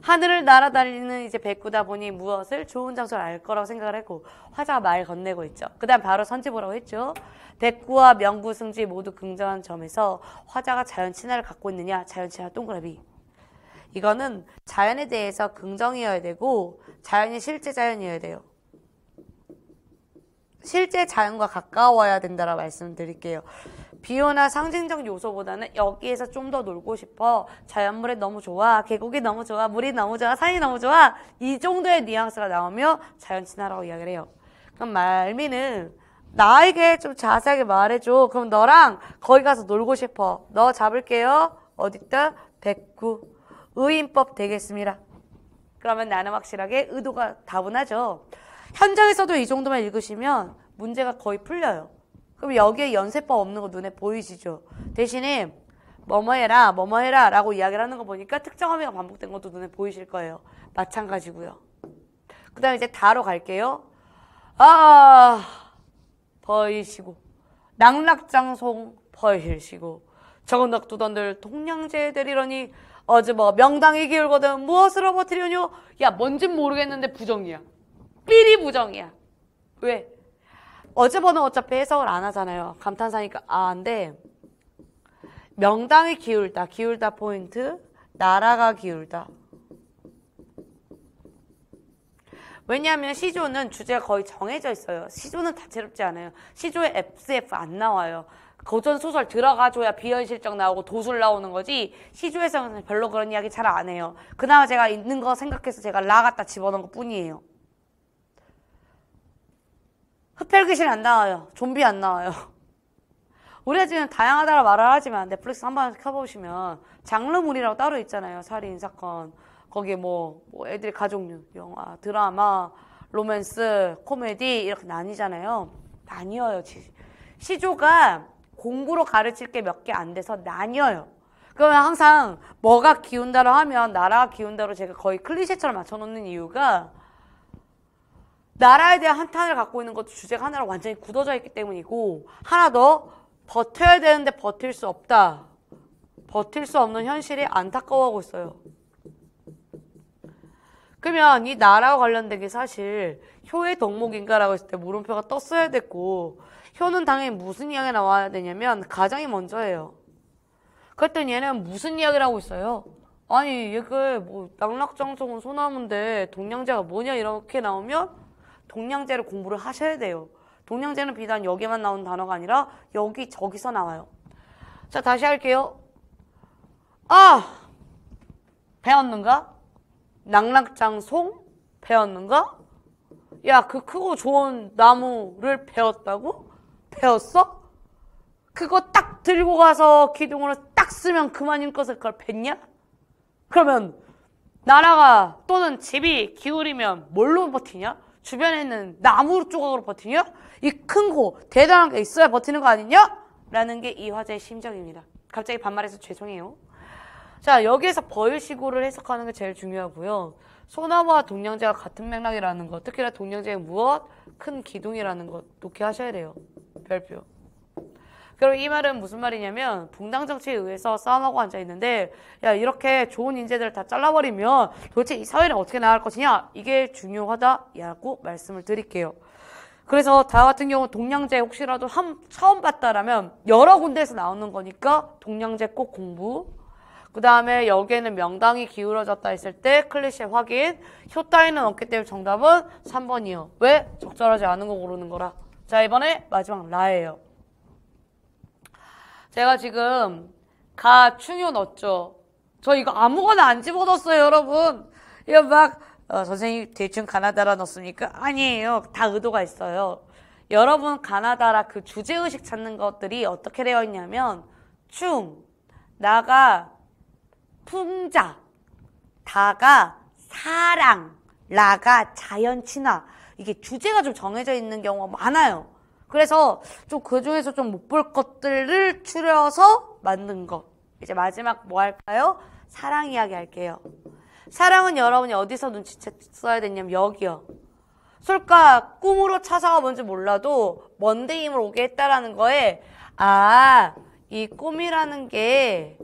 하늘을 날아다니는 이제 백구다 보니 무엇을 좋은 장소를 알 거라고 생각을 했고 화자가 말 건네고 있죠. 그 다음 바로 선지보라고 했죠. 백구와 명구승지 모두 긍정한 점에서 화자가 자연 친화를 갖고 있느냐 자연 친화 동그라미 이거는 자연에 대해서 긍정이어야 되고 자연이 실제 자연이어야 돼요. 실제 자연과 가까워야 된다라 고 말씀드릴게요. 비오나 상징적 요소보다는 여기에서 좀 더 놀고 싶어. 자연물이 너무 좋아. 계곡이 너무 좋아. 물이 너무 좋아. 산이 너무 좋아. 이 정도의 뉘앙스가 나오며 자연 친화라고 이야기를 해요. 그럼 말미는 나에게 좀 자세하게 말해줘. 그럼 너랑 거기 가서 놀고 싶어. 너 잡을게요. 어딨다? 백구. 의인법 되겠습니다. 그러면 나는 확실하게 의도가 다분하죠. 현장에서도 이 정도만 읽으시면 문제가 거의 풀려요. 그럼 여기에 연세법 없는 거 눈에 보이시죠? 대신에 뭐뭐 해라, 뭐뭐 해라 라고 이야기를 하는 거 보니까 특정 함의가 반복된 것도 눈에 보이실 거예요. 마찬가지고요. 그 다음에 이제 다로 갈게요. 아, 버이시고 낙락장송 버이시고 저은낙두던들 동양제 되리러니 어제 뭐 명당이 기울거든 무엇으로 버티려뇨? 야 뭔진 모르겠는데 부정이야. 삘이 부정이야. 왜? 어제번호 어차피 해석을 안 하잖아요. 감탄사니까 아인데 명당이 기울다, 기울다 포인트, 나라가 기울다. 왜냐하면 시조는 주제가 거의 정해져 있어요. 시조는 다채롭지 않아요. 시조에 FF 안 나와요. 고전 소설 들어가줘야 비현실적 나오고 도술 나오는 거지 시조에서는 별로 그런 이야기 잘 안 해요. 그나마 제가 있는 거 생각해서 제가 라 갖다 집어넣은 것 뿐이에요. 흡혈 귀신 안 나와요. 좀비 안 나와요. 우리가 지금 다양하다고 말을 하지만 넷플릭스 한 번 켜보시면 장르물이라고 따로 있잖아요. 살인 사건. 거기에 뭐, 뭐 애들이 가족류, 영화, 드라마, 로맨스, 코미디 이렇게 나뉘잖아요. 나뉘어요. 시조가 공부로 가르칠 게 몇 개 안 돼서 나뉘어요. 그러면 항상 뭐가 기운다로 하면 나라가 기운다로 제가 거의 클리셰처럼 맞춰놓는 이유가 나라에 대한 한탄을 갖고 있는 것도 주제가 하나로 완전히 굳어져 있기 때문이고 하나 더 버텨야 되는데 버틸 수 없다. 버틸 수 없는 현실이 안타까워하고 있어요. 그러면 이 나라와 관련된 게 사실 효의 덕목인가라고 했을 때 물음표가 떴어야 됐고 효는 당연히 무슨 이야기 나와야 되냐면 가장이 먼저예요. 그랬더니 얘는 무슨 이야기를 하고 있어요? 아니 이게 그 뭐 낙락장성은 소나무인데 동양자가 뭐냐 이렇게 나오면 동양제를 공부를 하셔야 돼요. 동양제는 비단 여기만 나온 단어가 아니라 여기 저기서 나와요. 자 다시 할게요. 아! 배웠는가? 낙낙장 송? 배웠는가? 야그 크고 좋은 나무를 배웠다고? 배웠어? 그거 딱 들고 가서 기둥으로 딱 쓰면 그만인 것을 그걸 뱉냐? 그러면 나라가 또는 집이 기울이면 뭘로 버티냐? 주변에 는 나무 조각으로 버티냐? 이 큰 고, 대단한 게 있어야 버티는 거 아니냐? 라는 게 이 화제의 심정입니다. 갑자기 반말해서 죄송해요. 자, 여기에서 버일시고를 해석하는 게 제일 중요하고요. 소나무와 동양제가 같은 맥락이라는 것, 특히나 동양제의 무엇? 큰 기둥이라는 것, 놓게 하셔야 돼요. 별표. 그럼 이 말은 무슨 말이냐면 붕당 정치에 의해서 싸움하고 앉아 있는데 야 이렇게 좋은 인재들을 다 잘라버리면 도대체 이 사회는 어떻게 나갈 것이냐 이게 중요하다라고 말씀을 드릴게요. 그래서 다 같은 경우 동양제 혹시라도 한 처음 봤다라면 여러 군데에서 나오는 거니까 동양제 꼭 공부. 그 다음에 여기에는 명당이 기울어졌다 했을 때 클리셰 확인. 효 따위는 없기 때문에 정답은 3번이요. 왜? 적절하지 않은 거 고르는 거라. 자 이번에 마지막 라예요. 제가 지금 가 충요 넣었죠. 저 이거 아무거나 안 집어넣었어요, 여러분. 이거 막 어, 선생님 대충 가나다라 넣습니까? 아니에요. 다 의도가 있어요. 여러분 가나다라 그 주제의식 찾는 것들이 어떻게 되어 있냐면 충, 나가 품자 다가 사랑, 라가 자연 친화 이게 주제가 좀 정해져 있는 경우가 많아요. 그래서 좀 그 중에서 좀 못 볼 것들을 추려서 만든 것. 이제 마지막 뭐 할까요? 사랑 이야기 할게요. 사랑은 여러분이 어디서 눈치챘어야 되냐면 여기요. 솔까 꿈으로 찾아가 뭔지 몰라도 먼데 힘을 오게 했다라는 거에 아, 이 꿈이라는 게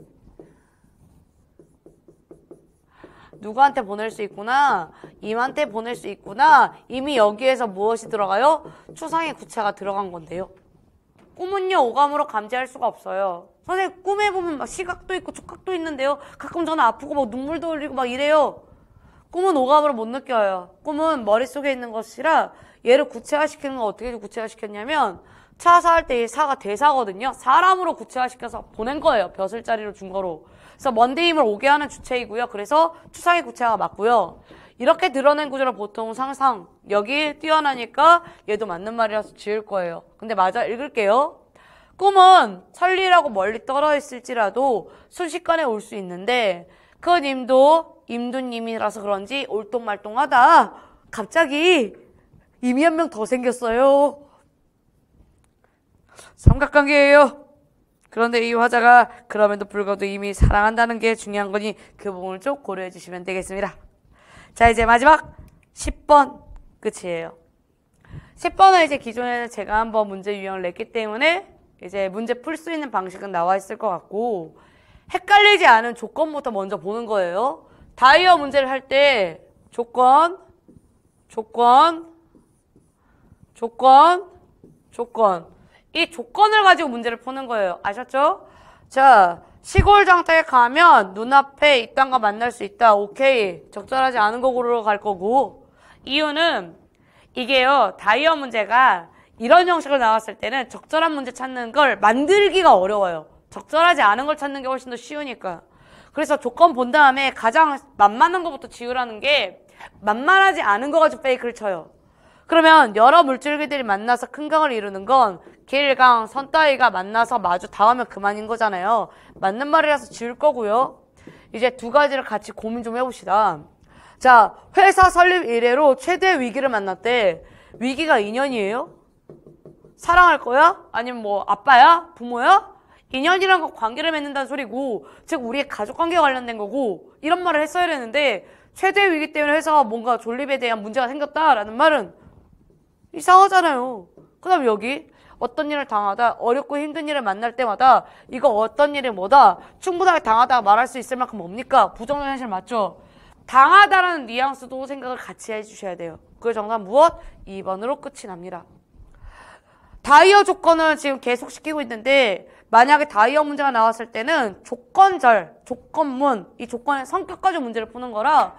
누구한테 보낼 수 있구나 임한테 보낼 수 있구나 이미 여기에서 무엇이 들어가요? 추상의 구체가 들어간 건데요 꿈은요 오감으로 감지할 수가 없어요 선생님 꿈에 보면 막 시각도 있고 촉각도 있는데요 가끔 저는 아프고 막 눈물도 흘리고 막 이래요 꿈은 오감으로 못 느껴요 꿈은 머릿속에 있는 것이라 얘를 구체화시키는 건 어떻게 구체화시켰냐면 차 사할 때 이 사가 대사거든요 사람으로 구체화시켜서 보낸 거예요 벼슬자리로 준 거로 그래서 먼데임을 오게 하는 주체이고요. 그래서 추상의 구체화가 맞고요. 이렇게 드러낸 구조를 보통 상상, 여기 뛰어나니까 얘도 맞는 말이라서 지을 거예요. 근데 맞아 읽을게요. 꿈은 천리라고 멀리 떨어 있을지라도 순식간에 올 수 있는데 그 님도 임두님이라서 그런지 올똥말똥하다. 갑자기 이미 한 명 더 생겼어요. 삼각관계예요. 그런데 이 화자가 그럼에도 불구하고 이미 사랑한다는 게 중요한 거니 그 부분을 좀 고려해 주시면 되겠습니다. 자, 이제 마지막 10번 끝이에요. 10번은 이제 기존에 는 제가 한번 문제 유형을 냈기 때문에 이제 문제 풀 수 있는 방식은 나와 있을 것 같고 헷갈리지 않은 조건부터 먼저 보는 거예요. 다이어 문제를 할 때 조건, 조건, 조건, 조건, 이 조건을 가지고 문제를 푸는 거예요. 아셨죠? 자, 시골 장터에 가면 눈앞에 이땅거 만날 수 있다. 오케이. 적절하지 않은 곡으로 갈 거고. 이유는 이게요. 다이어 문제가 이런 형식으로 나왔을 때는 적절한 문제 찾는 걸 만들기가 어려워요. 적절하지 않은 걸 찾는 게 훨씬 더 쉬우니까. 그래서 조건 본 다음에 가장 만만한 것부터 지우라는 게 만만하지 않은 것 가지고 페이크를 쳐요. 그러면 여러 물줄기들이 만나서 큰 강을 이루는 건 길강 선 따위가 만나서 마주 닿으면 그만인 거잖아요. 맞는 말이라서 지울 거고요. 이제 두 가지를 같이 고민 좀 해봅시다. 자, 회사 설립 이래로 최대 위기를 만났대. 위기가 인연이에요? 사랑할 거야? 아니면 뭐 아빠야? 부모야? 인연이란 건 관계를 맺는다는 소리고 즉 우리의 가족 관계와 관련된 거고 이런 말을 했어야 되는데 최대 위기 때문에 회사가 뭔가 존립에 대한 문제가 생겼다라는 말은 이상하잖아요. 그다음 여기 어떤 일을 당하다 어렵고 힘든 일을 만날 때마다 이거 어떤 일이 뭐다 충분하게 당하다 말할 수 있을 만큼 뭡니까? 부정적 현실 맞죠? 당하다라는 뉘앙스도 생각을 같이 해주셔야 돼요. 그 정답 무엇? 2번으로 끝이 납니다. 다이어 조건을 지금 계속 시키고 있는데 만약에 다이어 문제가 나왔을 때는 조건절, 조건문, 이 조건의 성격까지 문제를 푸는 거라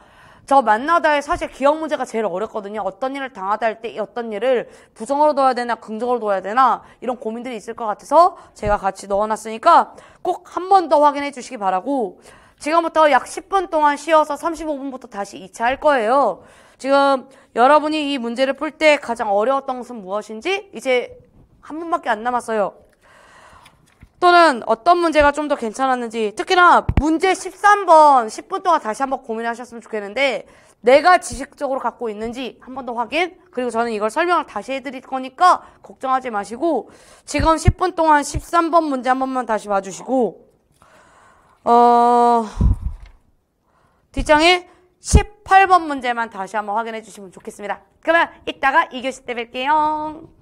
저 만나다에 사실 기억 문제가 제일 어렵거든요. 어떤 일을 당하다 할 때 어떤 일을 부정으로 둬야 되나 긍정으로 둬야 되나 이런 고민들이 있을 것 같아서 제가 같이 넣어놨으니까 꼭 한 번 더 확인해 주시기 바라고 지금부터 약 10분 동안 쉬어서 35분부터 다시 2차 할 거예요. 지금 여러분이 이 문제를 풀 때 가장 어려웠던 것은 무엇인지 이제 한 분밖에 안 남았어요. 또는 어떤 문제가 좀 더 괜찮았는지 특히나 문제 13번 10분 동안 다시 한번 고민하셨으면 좋겠는데 내가 지식적으로 갖고 있는지 한 번 더 확인 그리고 저는 이걸 설명을 다시 해드릴 거니까 걱정하지 마시고 지금 10분 동안 13번 문제 한 번만 다시 봐주시고 어 뒷장에 18번 문제만 다시 한번 확인해 주시면 좋겠습니다. 그러면 이따가 2교시 때 뵐게요.